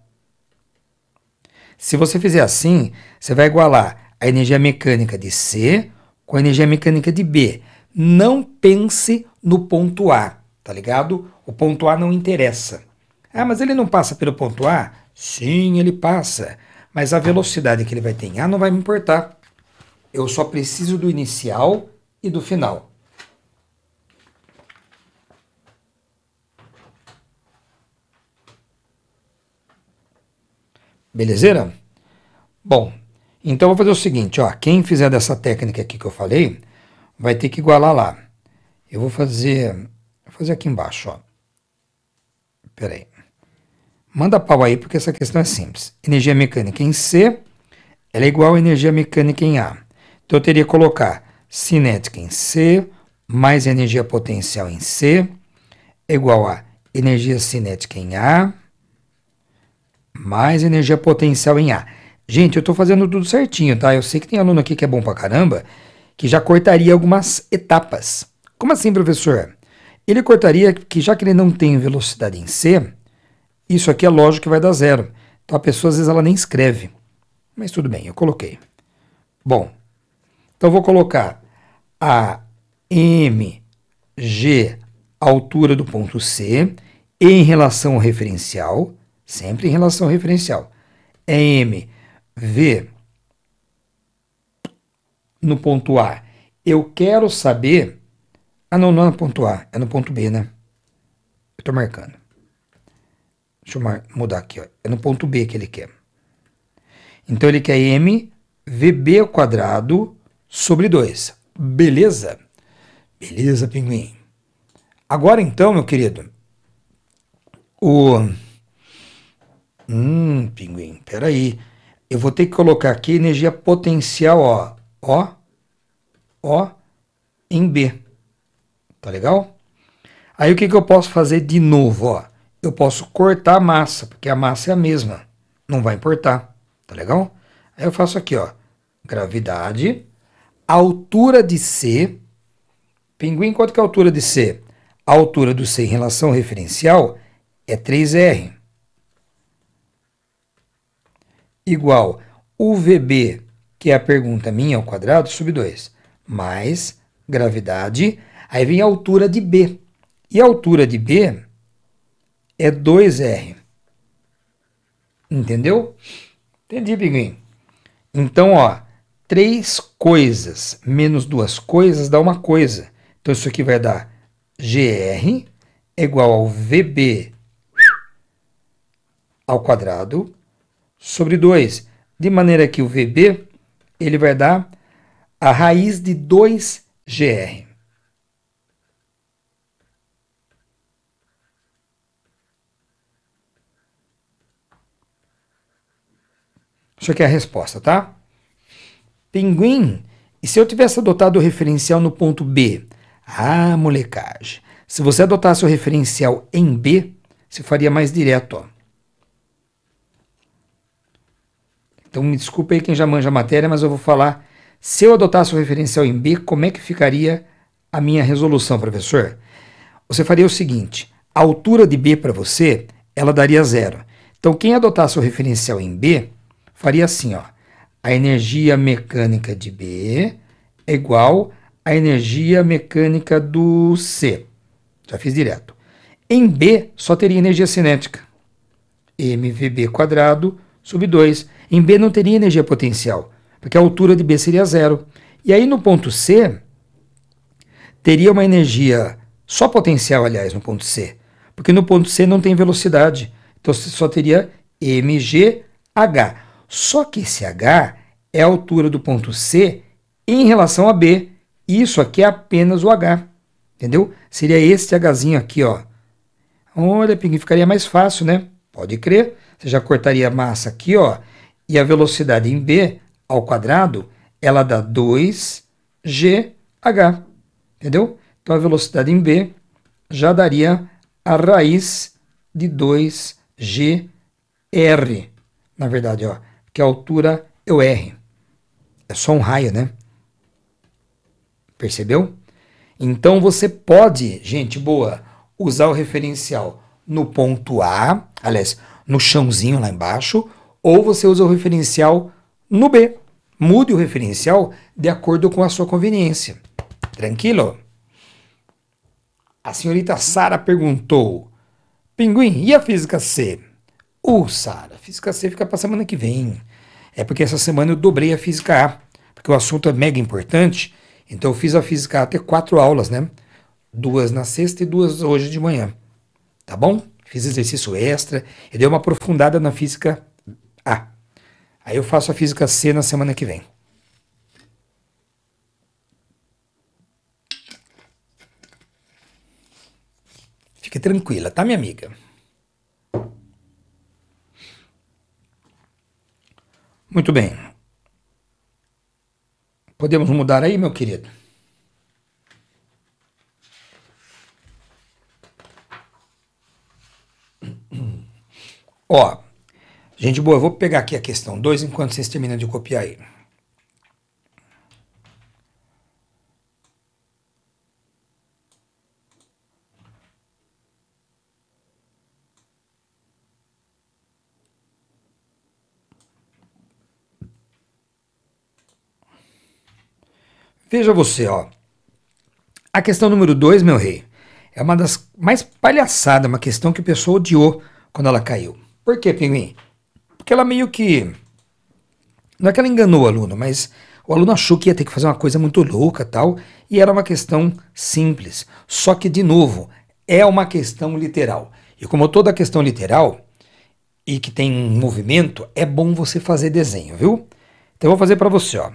Se você fizer assim, você vai igualar a energia mecânica de C com a energia mecânica de B. Não pense no ponto A, tá ligado? O ponto A não interessa. Ah, mas ele não passa pelo ponto A? Sim, ele passa. Mas a velocidade que ele vai ter em A não vai me importar. Eu só preciso do inicial e do final. Beleza? Bom, então vou fazer o seguinte, ó, quem fizer dessa técnica aqui que eu falei, vai ter que igualar lá. Eu vou fazer, vou fazer aqui embaixo, ó. aí. Manda pau aí, porque essa questão é simples. Energia mecânica em C, ela é igual a energia mecânica em A. Então eu teria que colocar cinética em C, mais energia potencial em C, igual a energia cinética em A, mais energia potencial em A. Gente, eu estou fazendo tudo certinho, tá? Eu sei que tem aluno aqui que é bom pra caramba, que já cortaria algumas etapas. Como assim, professor? Ele cortaria que já que ele não tem velocidade em C, isso aqui é lógico que vai dar zero. Então a pessoa às vezes ela nem escreve. Mas tudo bem, eu coloquei. Bom, então vou colocar a MG altura do ponto C em relação ao referencial, sempre em relação ao referencial. É MV no ponto A. Eu quero saber. Ah, não, não é no ponto A, é no ponto B, né? Eu estou marcando. Deixa eu mar... mudar aqui, ó. É no ponto B que ele quer. Então ele quer M VB ao quadrado sobre 2. Beleza? Beleza, pinguim. Agora então, meu querido, o. Hum, pinguim, peraí. Eu vou ter que colocar aqui energia potencial, ó. Ó. Ó. Em B. Tá legal? Aí o que, que eu posso fazer de novo, ó? Eu posso cortar a massa, porque a massa é a mesma. Não vai importar. Tá legal? Aí eu faço aqui, ó. Gravidade a altura de C. Pinguim, quanto que é a altura de C? A altura do C em relação ao referencial é 3R. Igual UVB, que é a pergunta minha ao quadrado, sub 2, mais gravidade. Aí vem a altura de B. E a altura de B é 2R. Entendeu? Entendi, pinguim. Então, ó, três coisas menos duas coisas dá uma coisa. Então isso aqui vai dar GR é igual ao VB ao quadrado sobre 2. De maneira que o VB ele vai dar a raiz de 2GR. Isso aqui é a resposta, tá? Pinguim, e se eu tivesse adotado o referencial no ponto B? Ah, molecagem. Se você adotasse o referencial em B, você faria mais direto, ó. Então me desculpe aí quem já manja a matéria, mas eu vou falar. Se eu adotasse o referencial em B, como é que ficaria a minha resolução, professor? Você faria o seguinte: a altura de B para você, ela daria zero. Então quem adotasse o referencial em B, faria assim, ó a energia mecânica de B é igual à energia mecânica do C. Já fiz direto. Em B, só teria energia cinética. MVB quadrado sub 2. Em B não teria energia potencial, porque a altura de B seria zero. E aí no ponto C, teria uma energia só potencial, aliás, no ponto C. Porque no ponto C não tem velocidade. Então só teria MGH. Só que esse H é a altura do ponto C em relação a B. Isso aqui é apenas o H. Entendeu? Seria este H aqui, ó. Olha, pinguim, ficaria mais fácil, né? Pode crer. Você já cortaria a massa aqui, ó. E a velocidade em B ao quadrado, ela dá 2GH. Entendeu? Então a velocidade em B já daria a raiz de 2GR. Na verdade, ó, que altura eu erre. É só um raio, né? Percebeu? Então você pode, gente boa, usar o referencial no ponto A, aliás, no chãozinho lá embaixo, ou você usa o referencial no B. Mude o referencial de acordo com a sua conveniência. Tranquilo? A senhorita Sara perguntou: Pinguim, e a física C? Uh, Sara, Física C fica para semana que vem. É porque essa semana eu dobrei a física A, porque o assunto é mega importante. Então eu fiz a física A até quatro aulas, né? Duas na sexta e duas hoje de manhã. Tá bom? Fiz exercício extra e dei uma aprofundada na física A. Aí eu faço a física C na semana que vem. Fique tranquila, tá, minha amiga? Muito bem. Podemos mudar aí, meu querido? Ó, gente boa, eu vou pegar aqui a questão 2 enquanto vocês terminam de copiar aí. Veja você, ó. A questão número dois, meu rei, é uma das mais palhaçadas, uma questão que o pessoal odiou quando ela caiu. Por quê, Pinguim? Porque ela meio que. Não é que ela enganou o aluno, mas o aluno achou que ia ter que fazer uma coisa muito louca tal, e era uma questão simples. Só que, de novo, é uma questão literal. E como toda questão literal e que tem um movimento, é bom você fazer desenho, viu? Então eu vou fazer para você, ó.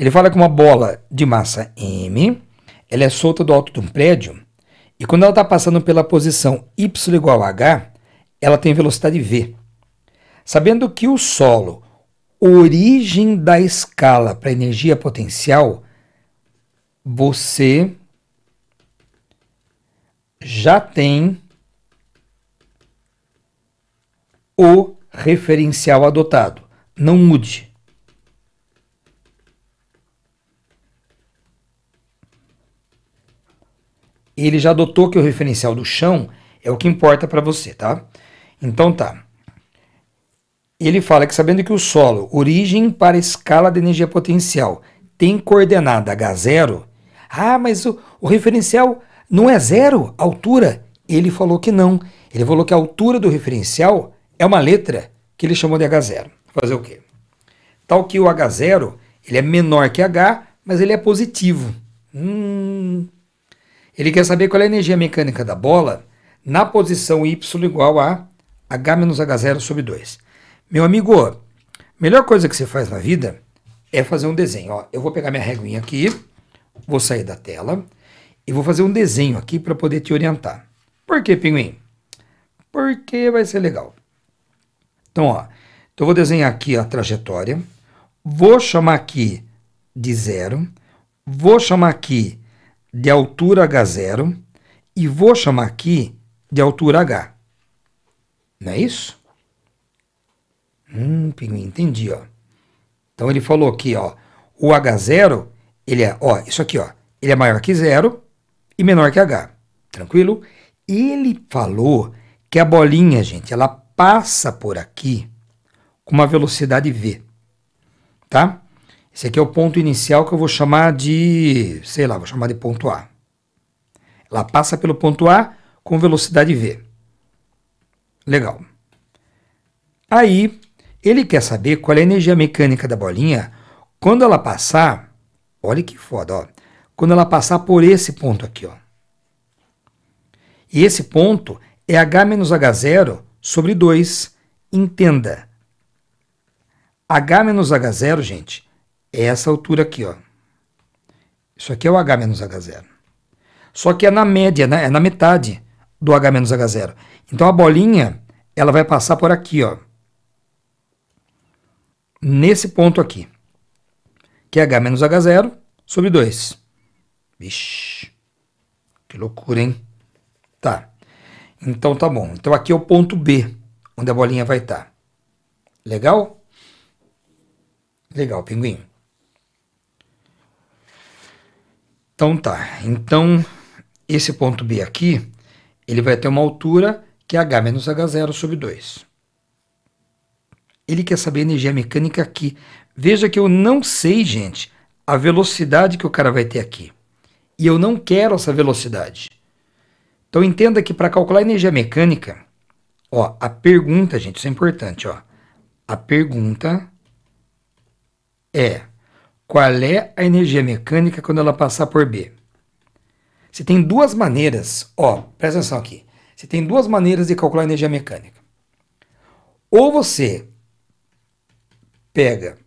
Ele fala que uma bola de massa m ela é solta do alto de um prédio e quando ela está passando pela posição y igual a h, ela tem velocidade v. Sabendo que o solo, origem da escala para energia potencial, você já tem o referencial adotado. Não mude. ele já adotou que o referencial do chão é o que importa para você, tá? Então tá. Ele fala que sabendo que o solo, origem para escala de energia potencial, tem coordenada H0, ah, mas o, o referencial não é zero, altura? Ele falou que não. Ele falou que a altura do referencial é uma letra que ele chamou de H0. Fazer o quê? Tal que o H0, ele é menor que H, mas ele é positivo. Hum, ele quer saber qual é a energia mecânica da bola na posição Y igual a H-H0 sobre 2. Meu amigo, melhor coisa que você faz na vida é fazer um desenho. Ó, eu vou pegar minha reguinha aqui, vou sair da tela e vou fazer um desenho aqui para poder te orientar. Por que, pinguim? Porque vai ser legal. Então, ó, então eu vou desenhar aqui a trajetória, vou chamar aqui de zero, vou chamar aqui de altura H0 e vou chamar aqui de altura H. Não é isso? Hum, pinguim, entendi, ó. Então ele falou aqui, ó, o H0, ele é, ó, isso aqui, ó, ele é maior que zero e menor que H. Tranquilo? Ele falou que a bolinha, gente, ela passa por aqui com uma velocidade V, tá? Esse aqui é o ponto inicial que eu vou chamar de, sei lá, vou chamar de ponto A. Ela passa pelo ponto A com velocidade V. Legal. Aí, ele quer saber qual é a energia mecânica da bolinha quando ela passar, olha que foda, ó. Quando ela passar por esse ponto aqui, ó. E esse ponto é H menos H0 sobre 2. Entenda. H menos H0, gente, é essa altura aqui, ó. Isso aqui é o H menos H0. Só que é na média, né? é na metade do H menos H0. Então a bolinha, ela vai passar por aqui, ó. Nesse ponto aqui. Que é H menos H0 sobre 2. Vixe, que loucura, hein? Tá. Então tá bom. Então aqui é o ponto B, onde a bolinha vai estar. Tá. Legal? Legal, pinguim. Então tá, então esse ponto B aqui, ele vai ter uma altura que é H menos H0 sobre 2. Ele quer saber a energia mecânica aqui. Veja que eu não sei, gente, a velocidade que o cara vai ter aqui. E eu não quero essa velocidade. Então entenda que para calcular a energia mecânica, ó, a pergunta, gente, isso é importante, ó. A pergunta é qual é a energia mecânica quando ela passar por B. Você tem duas maneiras, ó, presta atenção aqui. Você tem duas maneiras de calcular a energia mecânica. Ou você pega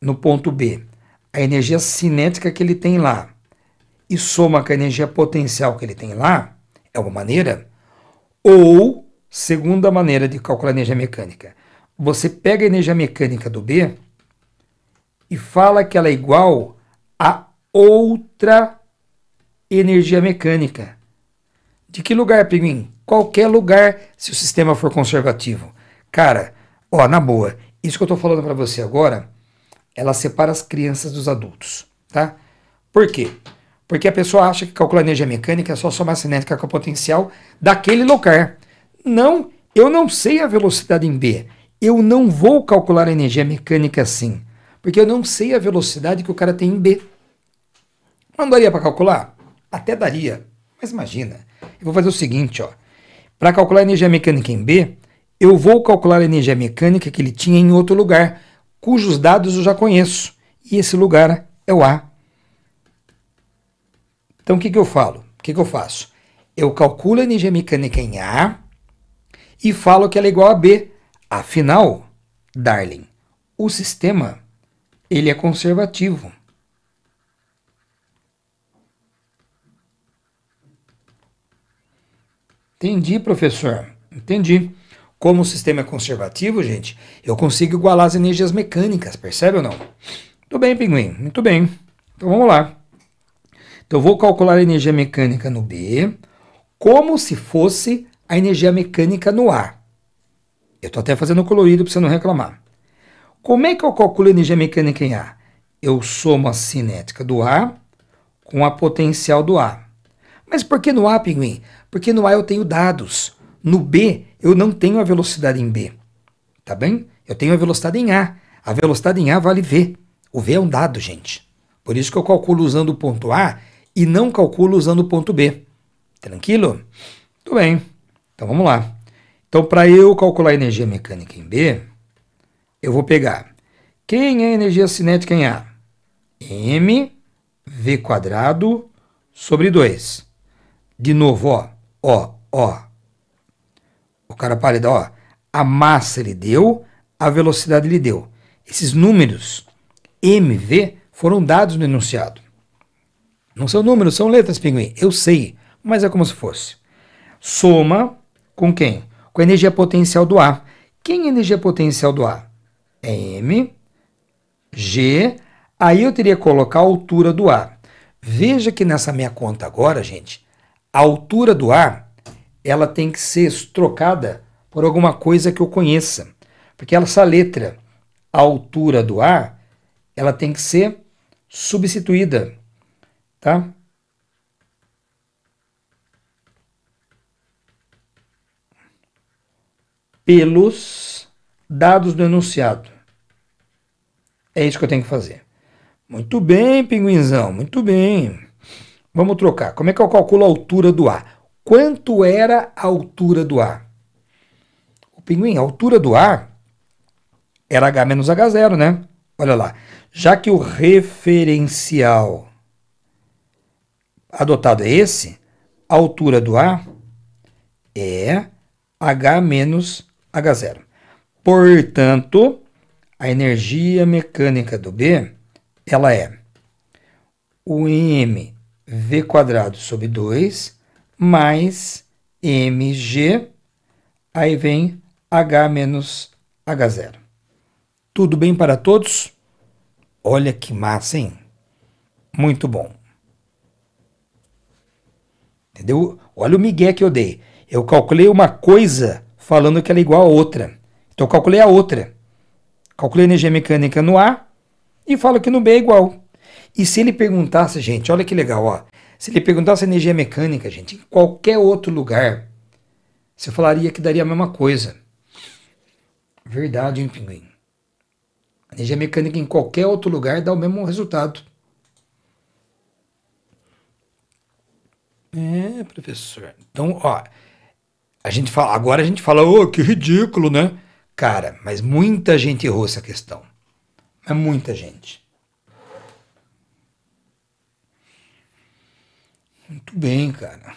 no ponto B a energia cinética que ele tem lá e soma com a energia potencial que ele tem lá, é uma maneira. Ou, segunda maneira de calcular a energia mecânica, você pega a energia mecânica do B e fala que ela é igual a outra energia mecânica. De que lugar, Pinguim? Qualquer lugar, se o sistema for conservativo. Cara, ó, na boa, isso que eu tô falando para você agora, ela separa as crianças dos adultos, tá? Por quê? Porque a pessoa acha que calcular energia mecânica é só somar cinética com o potencial daquele lugar. Não, eu não sei a velocidade em B. Eu não vou calcular a energia mecânica assim porque eu não sei a velocidade que o cara tem em B. Não daria para calcular? Até daria, mas imagina. Eu vou fazer o seguinte, ó. Para calcular a energia mecânica em B, eu vou calcular a energia mecânica que ele tinha em outro lugar, cujos dados eu já conheço. E esse lugar é o A. Então o que, que eu falo? O que, que eu faço? Eu calculo a energia mecânica em A e falo que ela é igual a B. Afinal, darling, o sistema ele é conservativo. Entendi, professor. Entendi. Como o sistema é conservativo, gente, eu consigo igualar as energias mecânicas, percebe ou não? Muito bem, pinguim. Muito bem. Então vamos lá. Então vou calcular a energia mecânica no B como se fosse a energia mecânica no A. Eu estou até fazendo colorido para você não reclamar. Como é que eu calculo a energia mecânica em A? Eu somo a cinética do ar com a potencial do ar. Mas por que no A, pinguim? Porque no A eu tenho dados. No B, eu não tenho a velocidade em B. Tá bem? Eu tenho a velocidade em A. A velocidade em A vale V. O V é um dado, gente. Por isso que eu calculo usando o ponto A e não calculo usando o ponto B. Tranquilo? Tudo bem. Então vamos lá. Então, para eu calcular a energia mecânica em B, eu vou pegar quem é a energia cinética em A? mv quadrado sobre 2. De novo, ó, ó, ó. O cara pálido, ó. A massa ele deu, a velocidade ele deu. Esses números mv foram dados no enunciado. Não são números, são letras, pinguim. Eu sei, mas é como se fosse. Soma com quem? Com a energia potencial do A. Quem é a energia potencial do A? m, g, aí eu teria que colocar a altura do ar. Veja que nessa minha conta agora, gente, a altura do ar ela tem que ser trocada por alguma coisa que eu conheça. Porque essa letra, a altura do ar, ela tem que ser substituída, tá? Pelos dados do enunciado. É isso que eu tenho que fazer. Muito bem, pinguinzão, muito bem. Vamos trocar. Como é que eu calculo a altura do A? Quanto era a altura do A? O pinguim, a altura do A era H menos H0, né? Olha lá. Já que o referencial adotado é esse, a altura do A é H menos H0. Portanto, a energia mecânica do B ela é o mv quadrado sobre 2 mais mg, aí vem h menos h0. Tudo bem para todos? Olha que massa, hein? Muito bom. Entendeu? Olha o migué que eu dei. Eu calculei uma coisa falando que ela é igual a outra. Então, eu calculei a outra. Calculei a energia mecânica no A e falo que no B é igual. E se ele perguntasse, gente, olha que legal, ó. Se ele perguntasse a energia mecânica, gente, em qualquer outro lugar, você falaria que daria a mesma coisa. Verdade, hein, pinguim? A energia mecânica em qualquer outro lugar dá o mesmo resultado. É, professor. Então, ó, a gente fala, agora a gente fala, ô, oh, que ridículo, né? Cara, mas muita gente errou essa questão. Mas muita gente. Muito bem, cara.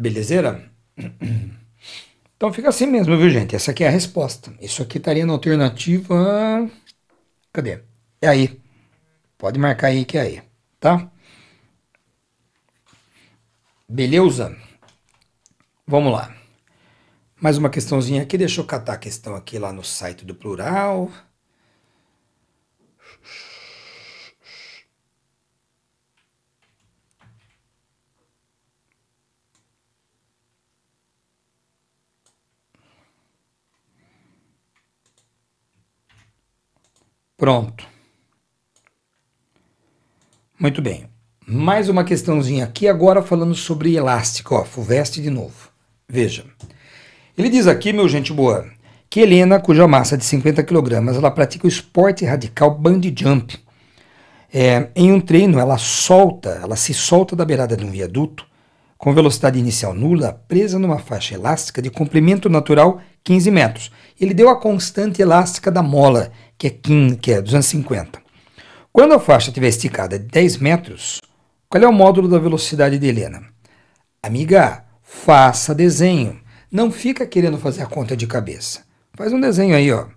Belezeira? Então fica assim mesmo, viu, gente? Essa aqui é a resposta. Isso aqui estaria na alternativa. Cadê? É aí. Pode marcar aí que é aí, tá? Beleza? Vamos lá. Mais uma questãozinha aqui. Deixa eu catar a questão aqui lá no site do plural. Pronto. Muito bem. Mais uma questãozinha aqui agora falando sobre elástico. Ó, Fuvest de novo. Veja. Ele diz aqui, meu gente boa, que Helena, cuja massa é de 50 kg, ela pratica o esporte radical band jump. É, em um treino, ela solta, ela se solta da beirada de um viaduto com velocidade inicial nula, presa numa faixa elástica de comprimento natural 15 metros. Ele deu a constante elástica da mola, que é, 15, que é 250. Quando a faixa estiver esticada de 10 metros, qual é o módulo da velocidade de Helena? Amiga, faça desenho. Não fica querendo fazer a conta de cabeça. Faz um desenho aí, ó.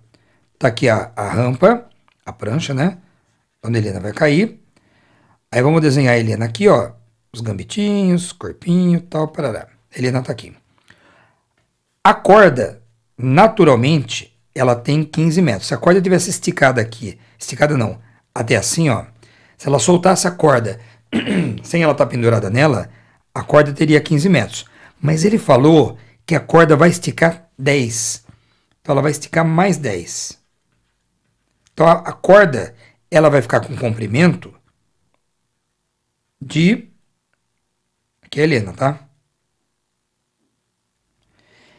Tá aqui a, a rampa, a prancha, né? Onde a Helena vai cair. Aí vamos desenhar a Helena aqui, ó. Os gambitinhos, corpinho, tal, parará. A Helena tá aqui. A corda, naturalmente, ela tem 15 metros. Se a corda tivesse esticada aqui, esticada não, até assim, ó. Se ela soltasse a corda sem ela estar tá pendurada nela, a corda teria 15 metros. Mas ele falou que a corda vai esticar 10. Então ela vai esticar mais 10. Então a, corda ela vai ficar com um comprimento de. Aqui é a Helena, tá?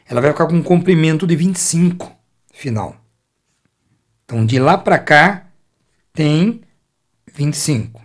Ela vai ficar com um comprimento de 25 final. Então, de lá para cá, tem 25.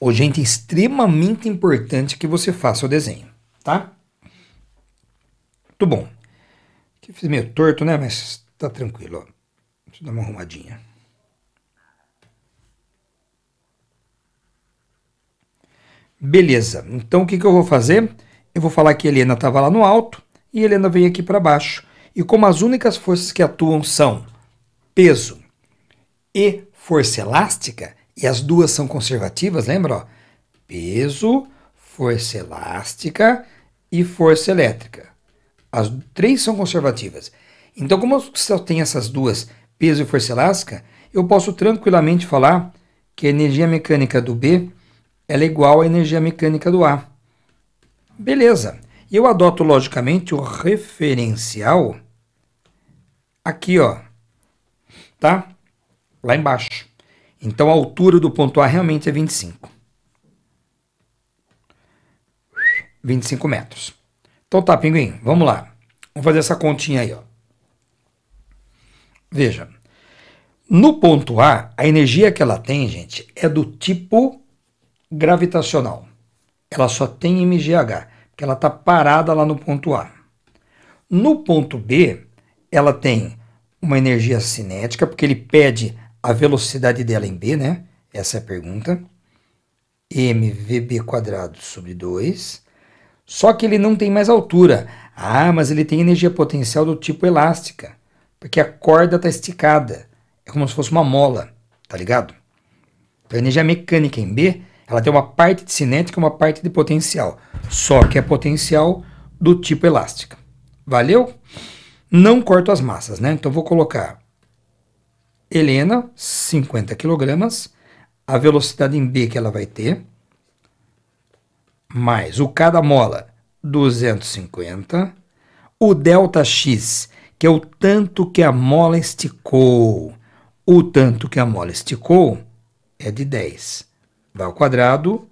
Ô, gente, é extremamente importante que você faça o desenho, tá? Muito bom. Aqui fiz meio torto, né? Mas tá tranquilo, ó. Deixa eu dar uma arrumadinha. Beleza, então o que, que eu vou fazer? Eu vou falar que Helena estava lá no alto e Helena veio aqui para baixo. E como as únicas forças que atuam são peso e força elástica, e as duas são conservativas, lembra? Ó, peso, força elástica e força elétrica. As três são conservativas. Então, como só tem essas duas, peso e força elástica, eu posso tranquilamente falar que a energia mecânica do B é igual à energia mecânica do A. Beleza. Eu adoto logicamente o referencial aqui, ó. Tá? Lá embaixo. Então a altura do ponto A realmente é 25. 25 metros. Então tá, pinguim, vamos lá. Vamos fazer essa continha aí, ó. Veja, no ponto A, a energia que ela tem, gente, é do tipo gravitacional. Ela só tem MGH, porque ela está parada lá no ponto A. No ponto B, ela tem uma energia cinética, porque ele pede a velocidade dela em B, né? Essa é a pergunta. MVB quadrado sobre 2. Só que ele não tem mais altura. Ah, mas ele tem energia potencial do tipo elástica, porque a corda está esticada. É como se fosse uma mola, tá ligado? Então, a energia mecânica em B, ela tem uma parte de cinética e uma parte de potencial. Só que é potencial do tipo elástica. Valeu? Não corto as massas, né? Então, vou colocar Helena, 50 kg, a velocidade em B que ela vai ter, mais o cada mola, 250, o delta x, que é o tanto que a mola esticou. O tanto que a mola esticou é de 10. Vai ao quadrado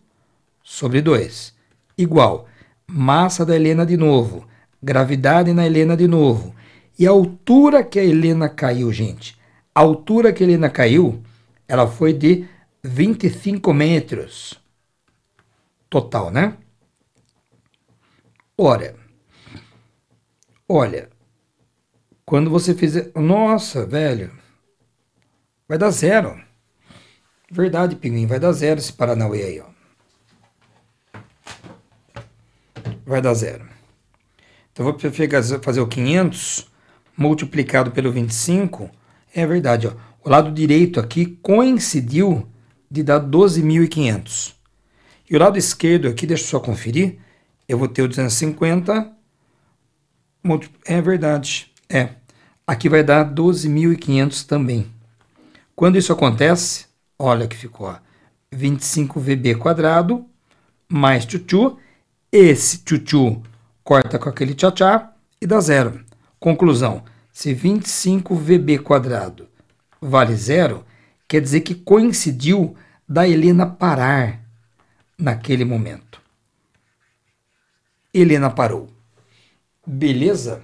sobre 2. Igual massa da Helena de novo, gravidade na Helena de novo. E a altura que a Helena caiu, gente, a altura que ainda caiu, ela foi de 25 metros total, né? Ora, olha, quando você fizer, nossa, velho, vai dar zero. Verdade, pinguim, vai dar zero esse Paranauê aí, ó. Vai dar zero. Então, vou fazer o 500 multiplicado pelo 25 é verdade, ó. O lado direito aqui coincidiu de dar 12.500. E o lado esquerdo aqui, deixa eu só conferir, eu vou ter o 250. É verdade, é. Aqui vai dar 12.500 também. Quando isso acontece, olha que ficou, ó, 25 VB quadrado mais tchutchu. Esse tchutchu corta com aquele tchá-tchá e dá zero. Conclusão, se 25VB quadrado vale zero, quer dizer que coincidiu da Helena parar naquele momento. Helena parou. Beleza?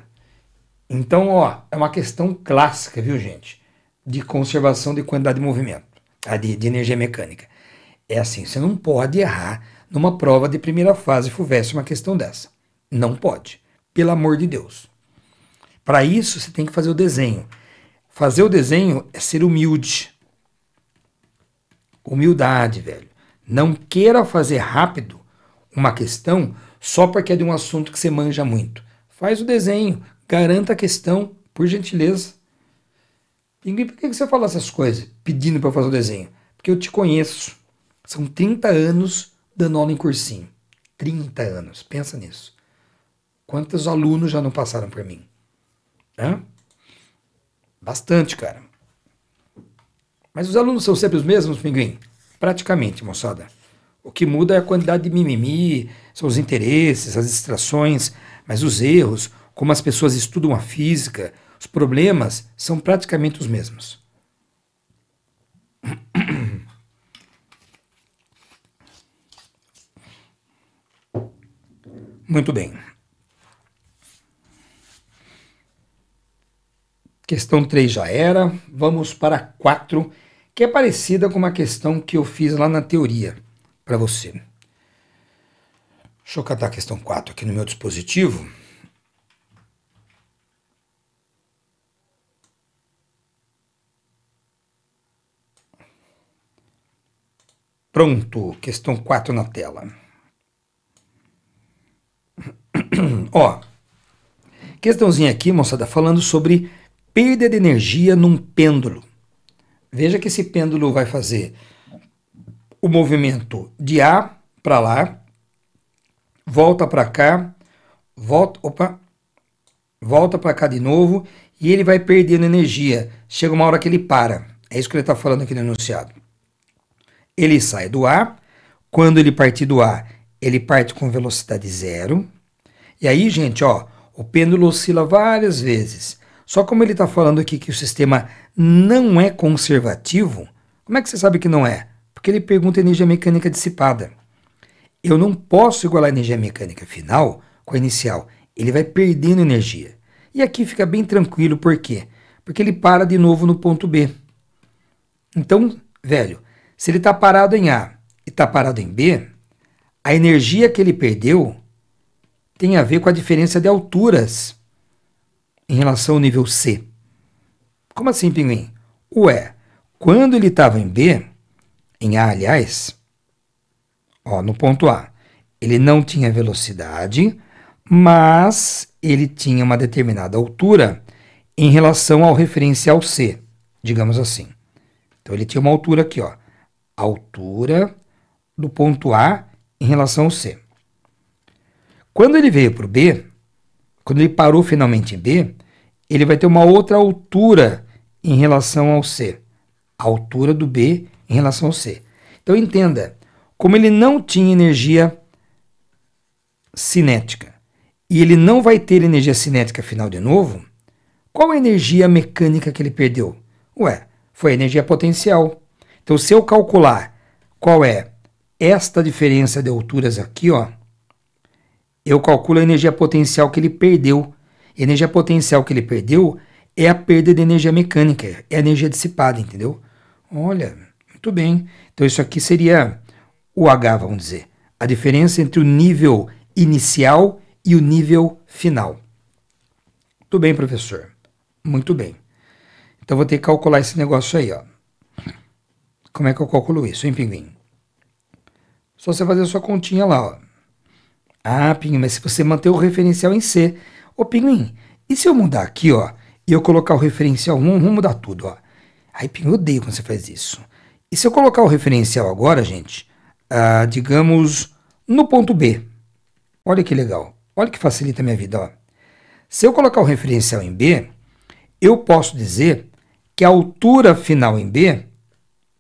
Então, ó, é uma questão clássica, viu, gente? De conservação de quantidade de movimento, tá? de, de energia mecânica. É assim, você não pode errar numa prova de primeira fase FUVEST uma questão dessa. Não pode. Pelo amor de Deus. Para isso, você tem que fazer o desenho. Fazer o desenho é ser humilde. Humildade, velho. Não queira fazer rápido uma questão só porque é de um assunto que você manja muito. Faz o desenho, garanta a questão, por gentileza. E por que você fala essas coisas pedindo para fazer o desenho? Porque eu te conheço. São 30 anos dando aula em cursinho. 30 anos, pensa nisso. Quantos alunos já não passaram por mim? Né? Bastante, cara. Mas os alunos são sempre os mesmos, pinguim? Praticamente, moçada. O que muda é a quantidade de mimimi, são os interesses, as distrações, mas os erros, como as pessoas estudam a física, os problemas são praticamente os mesmos. Muito bem. Questão 3 já era. Vamos para a 4, que é parecida com uma questão que eu fiz lá na teoria para você. Deixa eu catar a questão 4 aqui no meu dispositivo. Pronto, questão 4 na tela. Ó, questãozinha aqui, moçada, falando sobre perda de energia num pêndulo. Veja que esse pêndulo vai fazer o movimento de A para lá, volta para cá, volta, opa, volta para cá de novo e ele vai perdendo energia. Chega uma hora que ele para. É isso que ele está falando aqui no enunciado. Ele sai do A. Quando ele partir do A, ele parte com velocidade zero. E aí, gente, ó, o pêndulo oscila várias vezes. Só como ele está falando aqui que o sistema não é conservativo, como é que você sabe que não é? Porque ele pergunta energia mecânica dissipada. Eu não posso igualar a energia mecânica final com a inicial. Ele vai perdendo energia. E aqui fica bem tranquilo, por quê? Porque ele para de novo no ponto B. Então, velho, se ele está parado em A e está parado em B, a energia que ele perdeu tem a ver com a diferença de alturas em relação ao nível C. Como assim, pinguim? Ué, quando ele estava em B, em A, aliás, ó, no ponto A, ele não tinha velocidade, mas ele tinha uma determinada altura em relação ao referencial C, digamos assim. Então ele tinha uma altura aqui, ó, altura do ponto A em relação ao C. Quando ele veio para o B, quando ele parou finalmente em B, ele vai ter uma outra altura em relação ao C. A altura do B em relação ao C. Então entenda, como ele não tinha energia cinética e ele não vai ter energia cinética final de novo, qual a energia mecânica que ele perdeu? Ué, foi a energia potencial. Então se eu calcular qual é esta diferença de alturas aqui, ó, eu calculo a energia potencial que ele perdeu energia potencial que ele perdeu é a perda de energia mecânica, é a energia dissipada, entendeu? Olha, muito bem. Então isso aqui seria o H, vamos dizer, a diferença entre o nível inicial e o nível final. Muito bem, professor. Muito bem. Então vou ter que calcular esse negócio aí, ó. Como é que eu calculo isso, hein, pinguim? Só você fazer a sua continha lá, ó. Ah, pinguim, mas se você manter o referencial em C, Ô Pinguim, e se eu mudar aqui, ó, e eu colocar o referencial 1, vamos mudar tudo, ó. Aí, Pinguim, odeio quando você faz isso. E se eu colocar o referencial agora, gente, ah, digamos, no ponto B. Olha que legal. Olha que facilita a minha vida, ó. Se eu colocar o referencial em B, eu posso dizer que a altura final em B,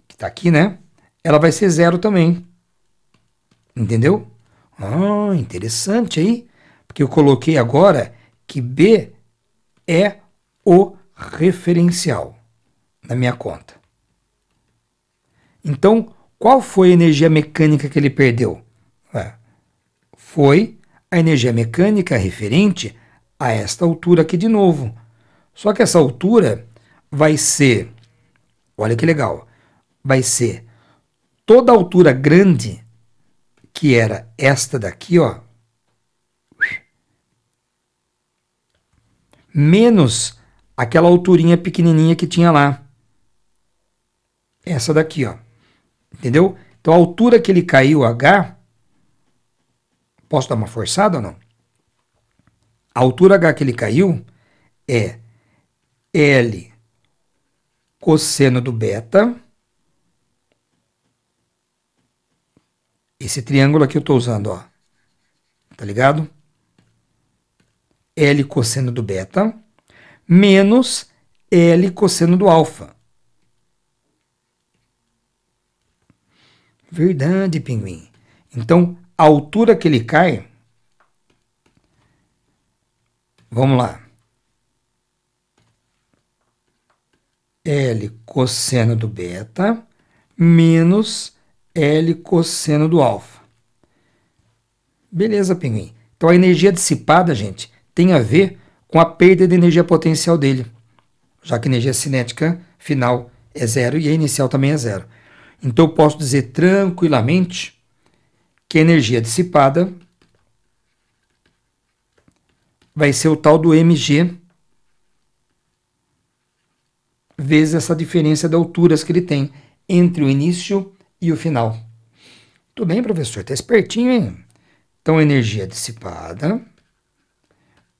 que está aqui, né? Ela vai ser zero também. Entendeu? Ah, interessante aí. Porque eu coloquei agora que B é o referencial na minha conta. Então, qual foi a energia mecânica que ele perdeu? É, foi a energia mecânica referente a esta altura aqui de novo. Só que essa altura vai ser, olha que legal, vai ser toda a altura grande, que era esta daqui, ó, menos aquela alturinha pequenininha que tinha lá. Essa daqui, ó. Entendeu? Então a altura que ele caiu, H, posso dar uma forçada ou não? A altura H que ele caiu é L cosseno do beta. Esse triângulo aqui eu estou usando, ó. Tá ligado? L cosseno do beta menos L cosseno do alfa. Verdade, pinguim. Então, a altura que ele cai. Vamos lá. L cosseno do beta menos L cosseno do alfa. Beleza, pinguim. Então, a energia dissipada, gente, tem a ver com a perda de energia potencial dele, já que a energia cinética final é zero e a inicial também é zero. Então eu posso dizer tranquilamente que a energia dissipada vai ser o tal do mg vezes essa diferença de alturas que ele tem entre o início e o final. Tudo bem, professor? Está espertinho, hein? Então, energia dissipada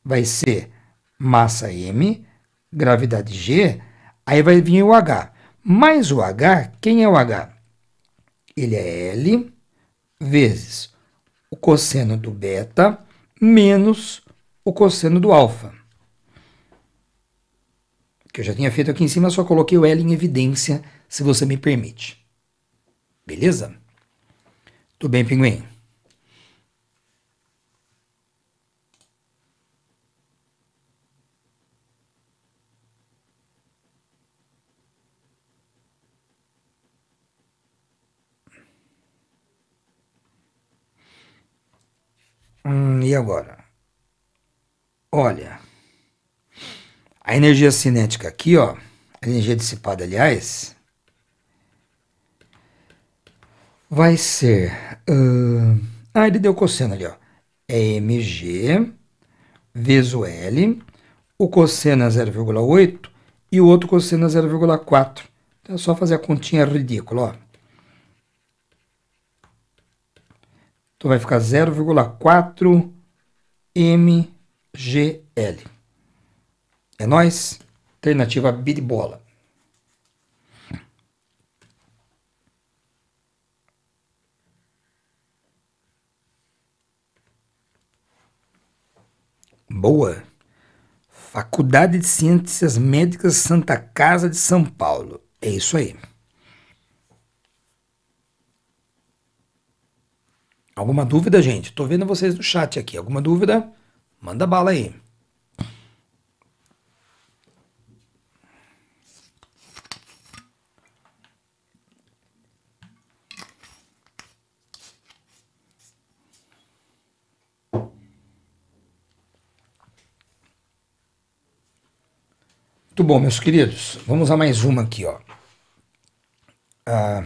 vai ser massa m, gravidade g, aí vai vir o h. Mais o h, quem é o h? Ele é L vezes o cosseno do beta menos o cosseno do alfa. Que eu já tinha feito aqui em cima, só coloquei o L em evidência, se você me permite. Beleza? Tudo bem, pinguim? Hum, e agora? Olha, a energia cinética aqui, ó, a energia dissipada, aliás, vai ser. Uh, ah, ele deu cosseno ali, ó. É mg vezes o L, o cosseno é 0,8 e o outro cosseno é 0,4. Então é só fazer a continha ridícula, ó. Então vai ficar 0,4 mgl. É nós, alternativa bola Boa. Faculdade de Ciências Médicas Santa Casa de São Paulo. É isso aí. Alguma dúvida, gente? Tô vendo vocês no chat aqui. Alguma dúvida? Manda bala aí. Muito bom, meus queridos. Vamos a mais uma aqui, ó. Ah...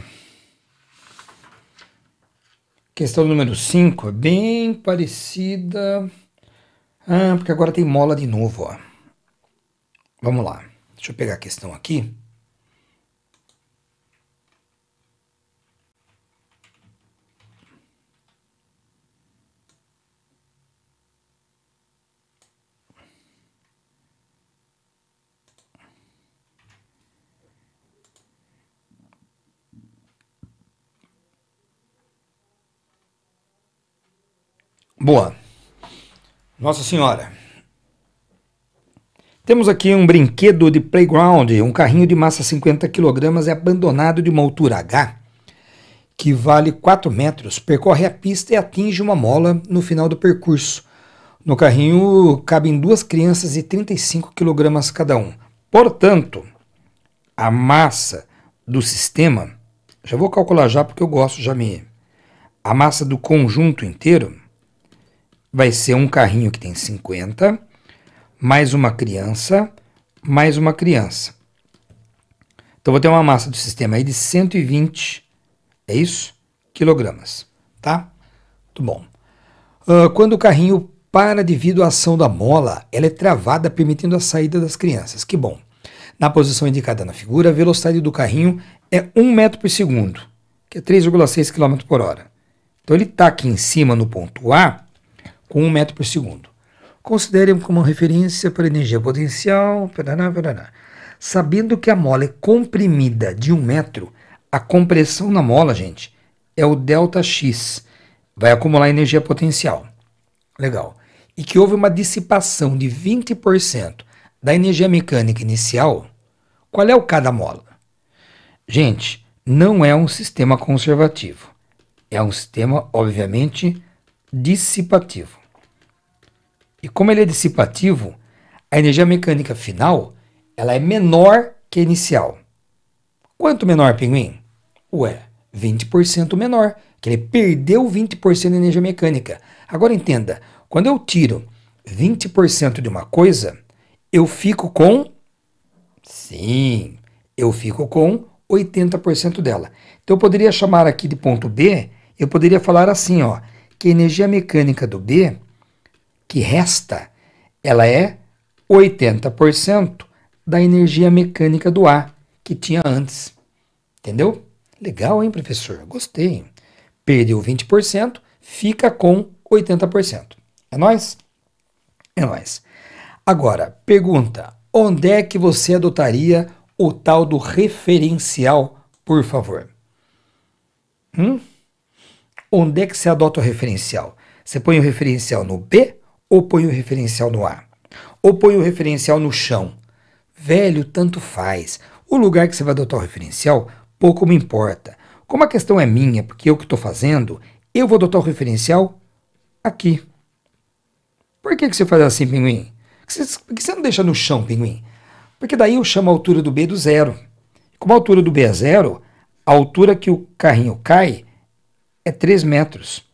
Questão número 5 é bem parecida. Ah, porque agora tem mola de novo, ó. Vamos lá. Deixa eu pegar a questão aqui. Boa. Nossa Senhora. Temos aqui um brinquedo de playground, um carrinho de massa 50 kg é abandonado de uma altura H, que vale 4 metros, percorre a pista e atinge uma mola no final do percurso. No carrinho cabem duas crianças de 35 kg cada um. Portanto, a massa do sistema, já vou calcular já porque eu gosto, já me. A massa do conjunto inteiro vai ser um carrinho que tem 50, mais uma criança, mais uma criança. Então, vou ter uma massa do sistema aí de 120, é isso? Quilogramas, tá? Muito bom. Uh, quando o carrinho para devido à ação da mola, ela é travada, permitindo a saída das crianças. Que bom. Na posição indicada na figura, a velocidade do carrinho é 1 metro por segundo, que é 3,6 km por hora. Então, ele está aqui em cima no ponto A, com 1 metro por segundo. Considere como referência para energia potencial, paraná, paraná. sabendo que a mola é comprimida de 1 metro, a compressão na mola, gente, é o delta X, vai acumular energia potencial. Legal. E que houve uma dissipação de 20% da energia mecânica inicial, qual é o K da mola? Gente, não é um sistema conservativo. É um sistema, obviamente, dissipativo. E como ele é dissipativo, a energia mecânica final ela é menor que a inicial. Quanto menor, pinguim? Ué, 20% menor, que ele perdeu 20% de energia mecânica. Agora entenda, quando eu tiro 20% de uma coisa, eu fico com. Sim, eu fico com 80% dela. Então eu poderia chamar aqui de ponto B, eu poderia falar assim, ó que a energia mecânica do B, que resta, ela é 80% da energia mecânica do A que tinha antes. Entendeu? Legal, hein, professor? Gostei. Perdeu 20%, fica com 80%. É nós? É nós. Agora, pergunta: onde é que você adotaria o tal do referencial, por favor? Hum? Onde é que você adota o referencial? Você põe o referencial no B ou põe o referencial no A? Ou põe o referencial no chão? Velho, tanto faz. O lugar que você vai adotar o referencial, pouco me importa. Como a questão é minha, porque eu que estou fazendo, eu vou adotar o referencial aqui. Por que, que você faz assim, pinguim? Por que você, por que você não deixa no chão, pinguim? Porque daí eu chamo a altura do B do zero. Como a altura do B é zero, a altura que o carrinho cai é 3 metros.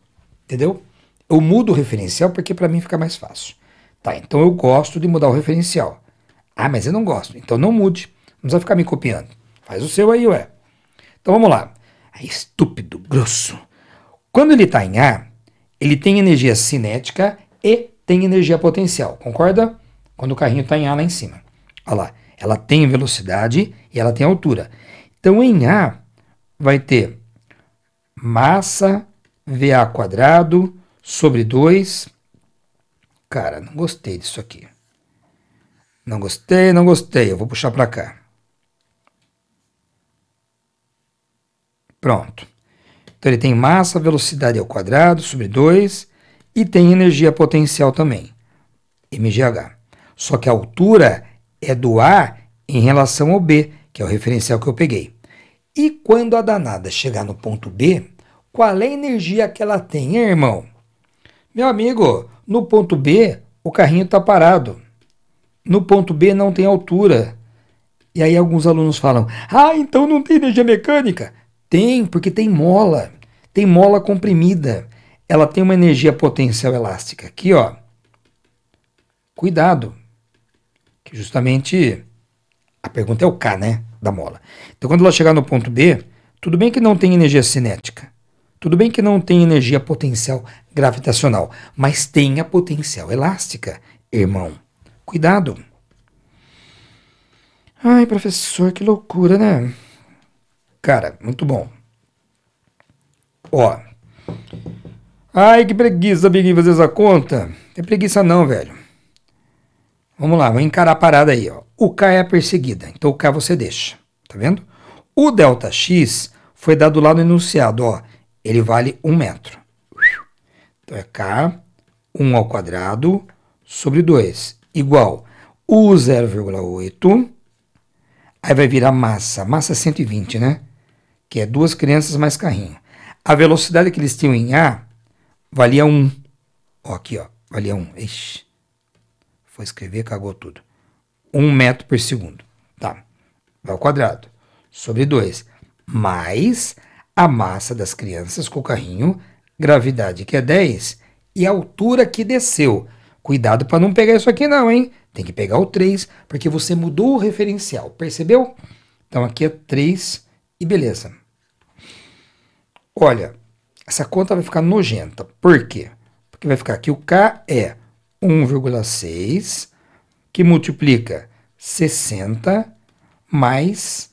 Entendeu? Eu mudo o referencial porque para mim fica mais fácil. Tá, então eu gosto de mudar o referencial. Ah, mas eu não gosto. Então não mude. Não precisa ficar me copiando. Faz o seu aí, ué. Então vamos lá. É estúpido, grosso. Quando ele está em A, ele tem energia cinética e tem energia potencial. Concorda? Quando o carrinho está em A lá em cima. Olha lá. Ela tem velocidade e ela tem altura. Então em A vai ter massa VA quadrado sobre 2. Cara, não gostei disso aqui. Não gostei, não gostei. Eu vou puxar para cá. Pronto. Então ele tem massa, velocidade ao quadrado sobre 2 e tem energia potencial também, MGH. Só que a altura é do A em relação ao B, que é o referencial que eu peguei. E quando a danada chegar no ponto B, qual é a energia que ela tem, hein, irmão? Meu amigo, no ponto B, o carrinho está parado. No ponto B não tem altura. E aí alguns alunos falam: "Ah, então não tem energia mecânica?" Tem, porque tem mola. Tem mola comprimida. Ela tem uma energia potencial elástica aqui, ó. Cuidado. Que justamente a pergunta é o K, né, da mola. Então quando ela chegar no ponto B, tudo bem que não tem energia cinética, tudo bem que não tem energia potencial gravitacional, mas tem a potencial elástica, irmão. Cuidado. Ai, professor, que loucura, né? Cara, muito bom. Ó. Ai, que preguiça, Big, fazer essa conta. Não é preguiça não, velho. Vamos lá, vou encarar a parada aí, ó. O K é a perseguida, então o K você deixa, tá vendo? O delta X foi dado lá no enunciado, ó ele vale um metro. Então é K, 1 ao quadrado, sobre 2, igual U 0,8, aí vai virar massa, massa 120, né? Que é duas crianças mais carrinho. A velocidade que eles tinham em A valia 1. Ó, aqui, ó, valia 1. Ixi, foi escrever, cagou tudo. 1 metro por segundo. Tá, vai ao quadrado, sobre 2, mais a massa das crianças com o carrinho, gravidade que é 10 e a altura que desceu. Cuidado para não pegar isso aqui não, hein? Tem que pegar o 3, porque você mudou o referencial, percebeu? Então aqui é 3 e beleza. Olha, essa conta vai ficar nojenta. Por quê? Porque vai ficar aqui o K é 1,6 que multiplica 60 mais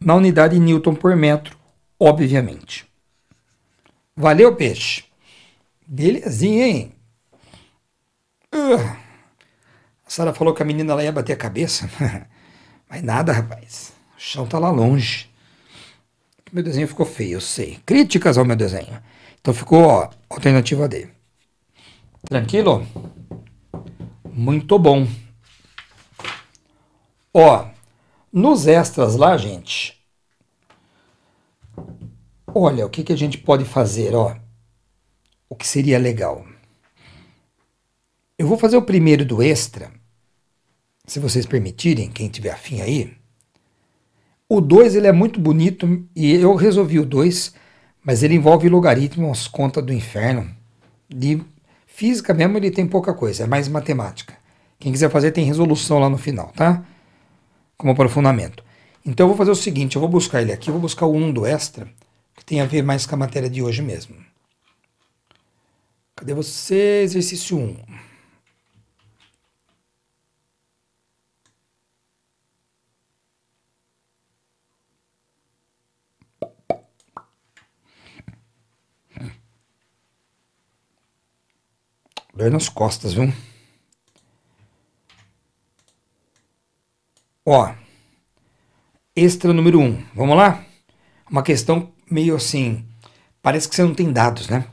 na unidade Newton por metro, obviamente. Valeu, peixe. Belezinha, hein? Uh, a Sara falou que a menina lá ia bater a cabeça. Mas nada, rapaz. O chão tá lá longe. Meu desenho ficou feio, eu sei. Críticas ao meu desenho. Então ficou, ó, alternativa D. Tranquilo? Muito bom. Ó, nos extras lá, gente, olha o que, que a gente pode fazer, ó. O que seria legal. Eu vou fazer o primeiro do extra, se vocês permitirem, quem tiver afim aí. O 2 ele é muito bonito e eu resolvi o 2, mas ele envolve logaritmos, conta do inferno. De física mesmo ele tem pouca coisa, é mais matemática. Quem quiser fazer tem resolução lá no final, tá? como aprofundamento. Então eu vou fazer o seguinte, eu vou buscar ele aqui, vou buscar o 1 do extra, que tem a ver mais com a matéria de hoje mesmo. Cadê você? Exercício 1. Dor nas costas, viu? Ó, extra número um, vamos lá? Uma questão meio assim, parece que você não tem dados, né?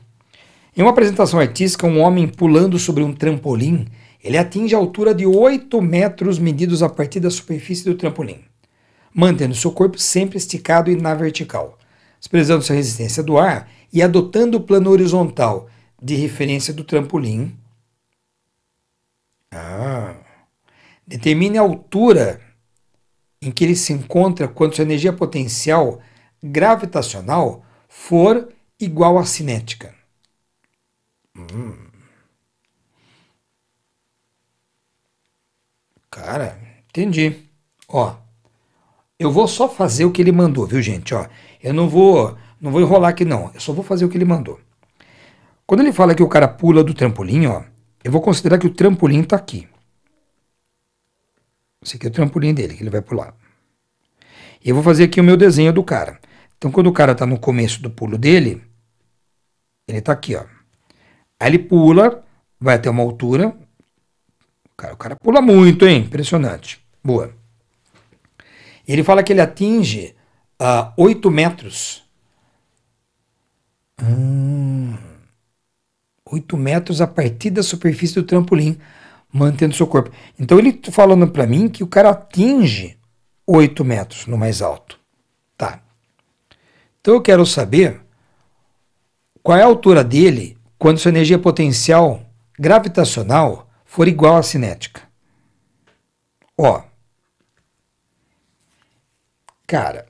Em uma apresentação artística, um homem pulando sobre um trampolim, ele atinge a altura de 8 metros medidos a partir da superfície do trampolim, mantendo seu corpo sempre esticado e na vertical, desprezando sua resistência do ar e adotando o plano horizontal de referência do trampolim. Ah. Determine a altura em que ele se encontra quando sua energia potencial gravitacional for igual à cinética. Hum. Cara, entendi. Ó, eu vou só fazer o que ele mandou, viu, gente? Ó, eu não vou, não vou enrolar aqui não. Eu só vou fazer o que ele mandou. Quando ele fala que o cara pula do trampolim, ó, eu vou considerar que o trampolim está aqui. Esse aqui é o trampolim dele, que ele vai pular. E eu vou fazer aqui o meu desenho do cara. Então, quando o cara está no começo do pulo dele, ele está aqui, ó. Aí ele pula, vai até uma altura. O cara, o cara pula muito, hein? Impressionante. Boa. Ele fala que ele atinge uh, ah, 8 metros. Hum, 8 metros a partir da superfície do trampolim mantendo seu corpo. Então ele falando para mim que o cara atinge 8 metros no mais alto. Tá. Então eu quero saber qual é a altura dele quando sua energia potencial gravitacional for igual à cinética. Ó. Cara,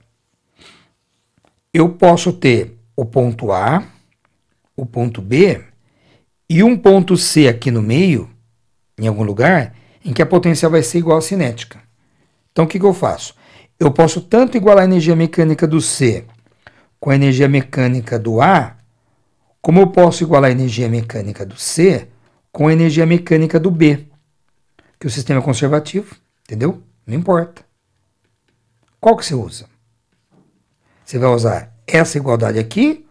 eu posso ter o ponto A, o ponto B e um ponto C aqui no meio em algum lugar em que a potencial vai ser igual à cinética. Então o que, que eu faço? Eu posso tanto igualar a energia mecânica do C com a energia mecânica do A, como eu posso igualar a energia mecânica do C com a energia mecânica do B. Que é o sistema é conservativo, entendeu? Não importa. Qual que você usa? Você vai usar essa igualdade aqui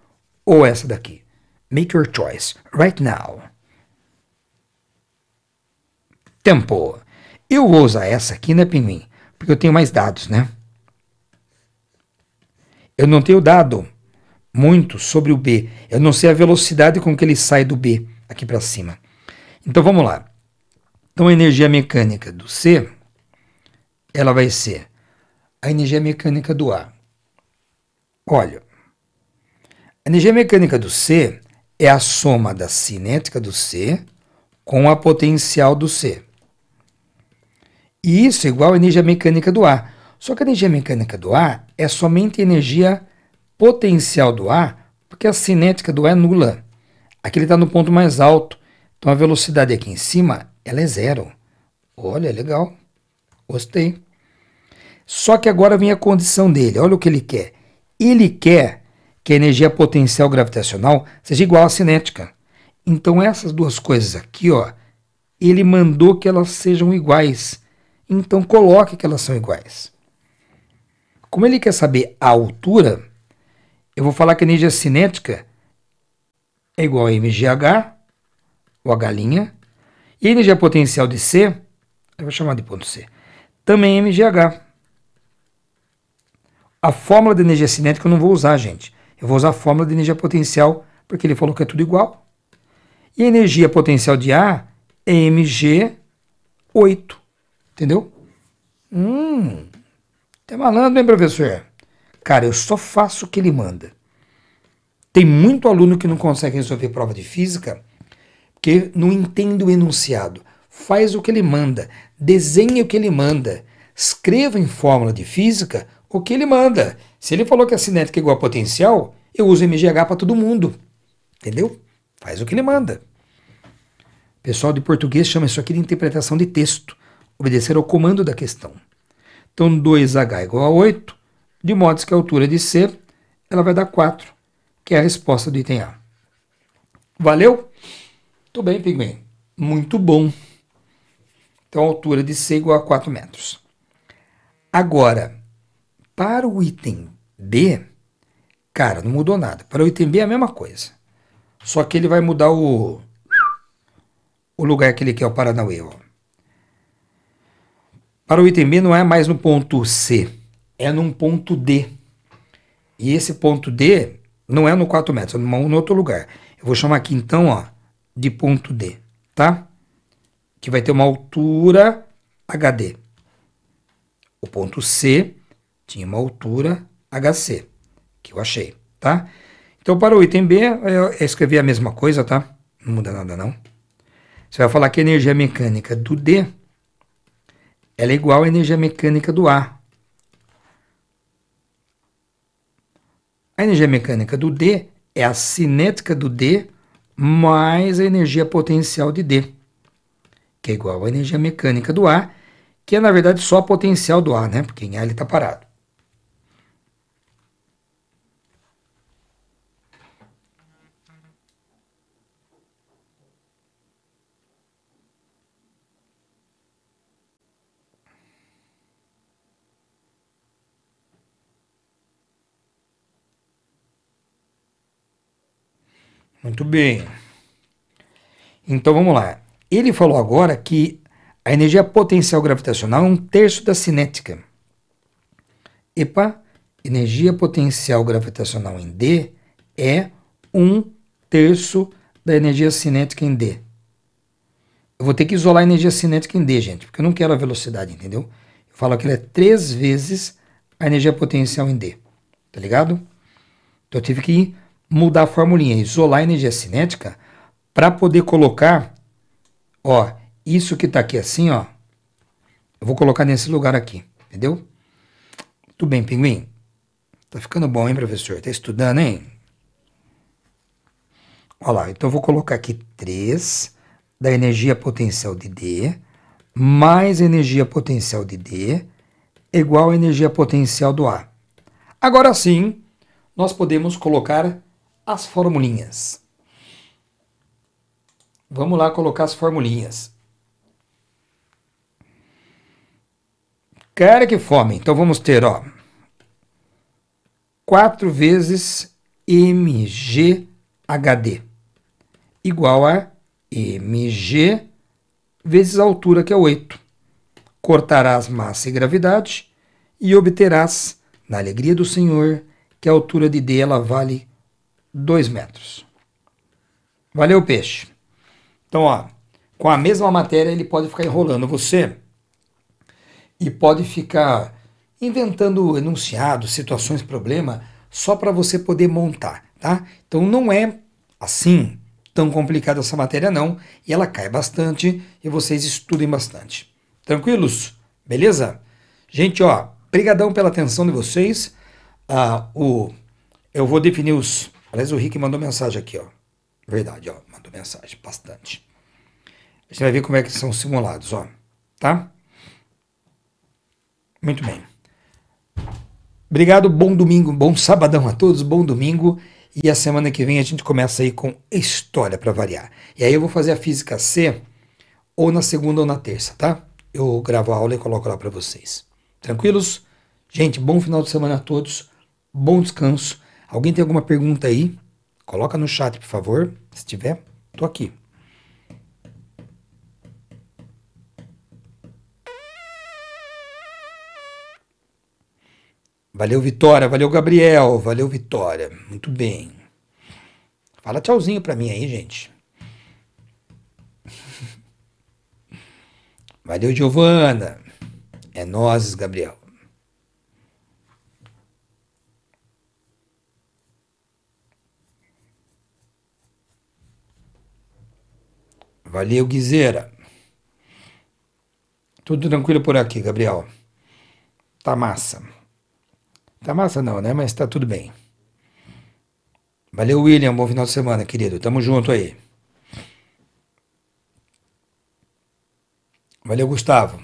ou essa daqui? Make your choice right now. Tempo. Eu vou usar essa aqui, né, Pinguim? Porque eu tenho mais dados, né? Eu não tenho dado muito sobre o B. Eu não sei a velocidade com que ele sai do B aqui para cima. Então vamos lá. Então a energia mecânica do C ela vai ser a energia mecânica do A. Olha, a energia mecânica do C é a soma da cinética do C com a potencial do C. E isso é igual à energia mecânica do ar. Só que a energia mecânica do ar é somente a energia potencial do ar, porque a cinética do ar é nula. Aqui ele está no ponto mais alto, então a velocidade aqui em cima ela é zero. Olha, legal. Gostei. Só que agora vem a condição dele. Olha o que ele quer. Ele quer que a energia potencial gravitacional seja igual à cinética. Então essas duas coisas aqui, ó, ele mandou que elas sejam iguais então coloque que elas são iguais. Como ele quer saber a altura, eu vou falar que a energia cinética é igual a mgh, o h', e a energia potencial de C, eu vou chamar de ponto C, também é mgh. A fórmula de energia cinética eu não vou usar, gente. Eu vou usar a fórmula de energia potencial, porque ele falou que é tudo igual. E a energia potencial de A é mg 8. Entendeu? Hum. Tá malandro, hein, professor? Cara, eu só faço o que ele manda. Tem muito aluno que não consegue resolver prova de física porque não entende o enunciado. Faz o que ele manda, desenha o que ele manda, escreva em fórmula de física o que ele manda. Se ele falou que a cinética é igual a potencial, eu uso MGH para todo mundo. Entendeu? Faz o que ele manda. O pessoal de português chama isso aqui de interpretação de texto obedecer ao comando da questão. Então, 2h igual a 8, de modo que a altura de C ela vai dar 4, que é a resposta do item A. Valeu? Tudo bem, Pigmen. Muito bom. Então, a altura de C igual a 4 metros. Agora, para o item B, cara, não mudou nada. Para o item B é a mesma coisa. Só que ele vai mudar o, o lugar que ele quer, o Paranauê. Ó para o item B não é mais no ponto C, é num ponto D. E esse ponto D não é no 4 metros, é num outro lugar. Eu vou chamar aqui então ó, de ponto D, tá? Que vai ter uma altura HD. O ponto C tinha uma altura HC, que eu achei, tá? Então, para o item B, eu escrevi a mesma coisa, tá? Não muda nada, não. Você vai falar que a energia mecânica do D ela é igual à energia mecânica do A. A energia mecânica do D é a cinética do D mais a energia potencial de D, que é igual à energia mecânica do A, que é na verdade só a potencial do A, né? Porque em A ele está parado. Muito bem. Então vamos lá. Ele falou agora que a energia potencial gravitacional é um terço da cinética. Epa, energia potencial gravitacional em D é um terço da energia cinética em D. Eu vou ter que isolar a energia cinética em D, gente, porque eu não quero a velocidade, entendeu? Eu falo que ela é três vezes a energia potencial em D, tá ligado? Então eu tive que mudar a formulinha, isolar a energia cinética, para poder colocar, ó, isso que está aqui assim, ó, eu vou colocar nesse lugar aqui, entendeu? Tudo bem, pinguim? Tá ficando bom, hein, professor? Tá estudando, hein? Olha lá, então eu vou colocar aqui 3 da energia potencial de D mais energia potencial de D igual a energia potencial do A. Agora sim, nós podemos colocar as formulinhas. Vamos lá colocar as formulinhas. Cara que fome. Então vamos ter, ó, 4 vezes MGHD igual a mg vezes a altura, que é 8. Cortarás massa e gravidade e obterás, na alegria do Senhor, que a altura de D ela vale 2 metros. Valeu, peixe. Então, ó, com a mesma matéria ele pode ficar enrolando você e pode ficar inventando enunciados, situações, problema, só para você poder montar, tá? Então não é assim tão complicada essa matéria não, e ela cai bastante e vocês estudem bastante. Tranquilos? Beleza? Gente, ó, brigadão pela atenção de vocês. Ah, o, eu vou definir os Aliás, o Rick mandou mensagem aqui, ó. Verdade, ó. Mandou mensagem, bastante. A gente vai ver como é que são simulados, ó. Tá? Muito bem. Obrigado, bom domingo, bom sabadão a todos, bom domingo. E a semana que vem a gente começa aí com história para variar. E aí eu vou fazer a física C ou na segunda ou na terça, tá? Eu gravo a aula e coloco lá para vocês. Tranquilos? Gente, bom final de semana a todos, bom descanso Alguém tem alguma pergunta aí? Coloca no chat, por favor. Se tiver, tô aqui. Valeu, Vitória. Valeu, Gabriel. Valeu, Vitória. Muito bem. Fala tchauzinho pra mim aí, gente. Valeu, Giovana. É nós, Gabriel. Valeu, Guizeira. Tudo tranquilo por aqui, Gabriel. Tá massa. Tá massa não, né? Mas tá tudo bem. Valeu, William. Bom final de semana, querido. Tamo junto aí. Valeu, Gustavo.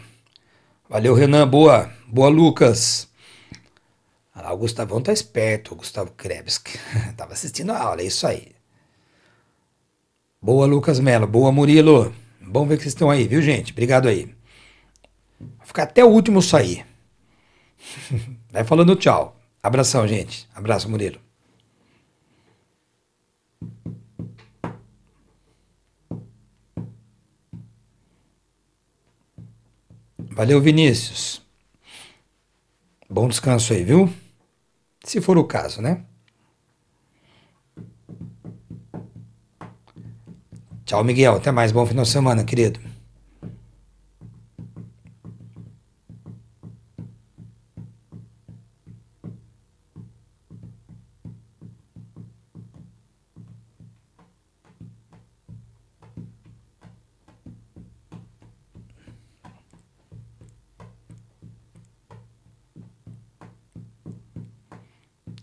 Valeu, Renan. Boa. Boa, Lucas. Olha ah, o Gustavão tá esperto, o Gustavo Krebs. Tava assistindo a aula, é isso aí. Boa, Lucas Mello. Boa, Murilo. Bom ver que vocês estão aí, viu, gente? Obrigado aí. Vou ficar até o último sair. Vai falando tchau. Abração, gente. Abraço, Murilo. Valeu, Vinícius. Bom descanso aí, viu? Se for o caso, né? Tchau, Miguel. Até mais. Bom final de semana, querido.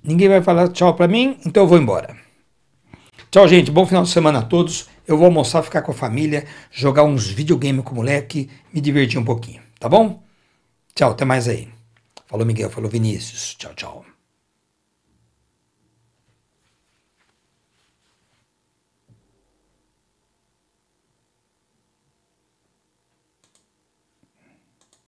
Ninguém vai falar tchau para mim, então eu vou embora. Tchau, gente. Bom final de semana a todos eu vou almoçar, ficar com a família, jogar uns videogame com o moleque, me divertir um pouquinho, tá bom? Tchau, até mais aí. Falou Miguel, falou Vinícius. Tchau, tchau.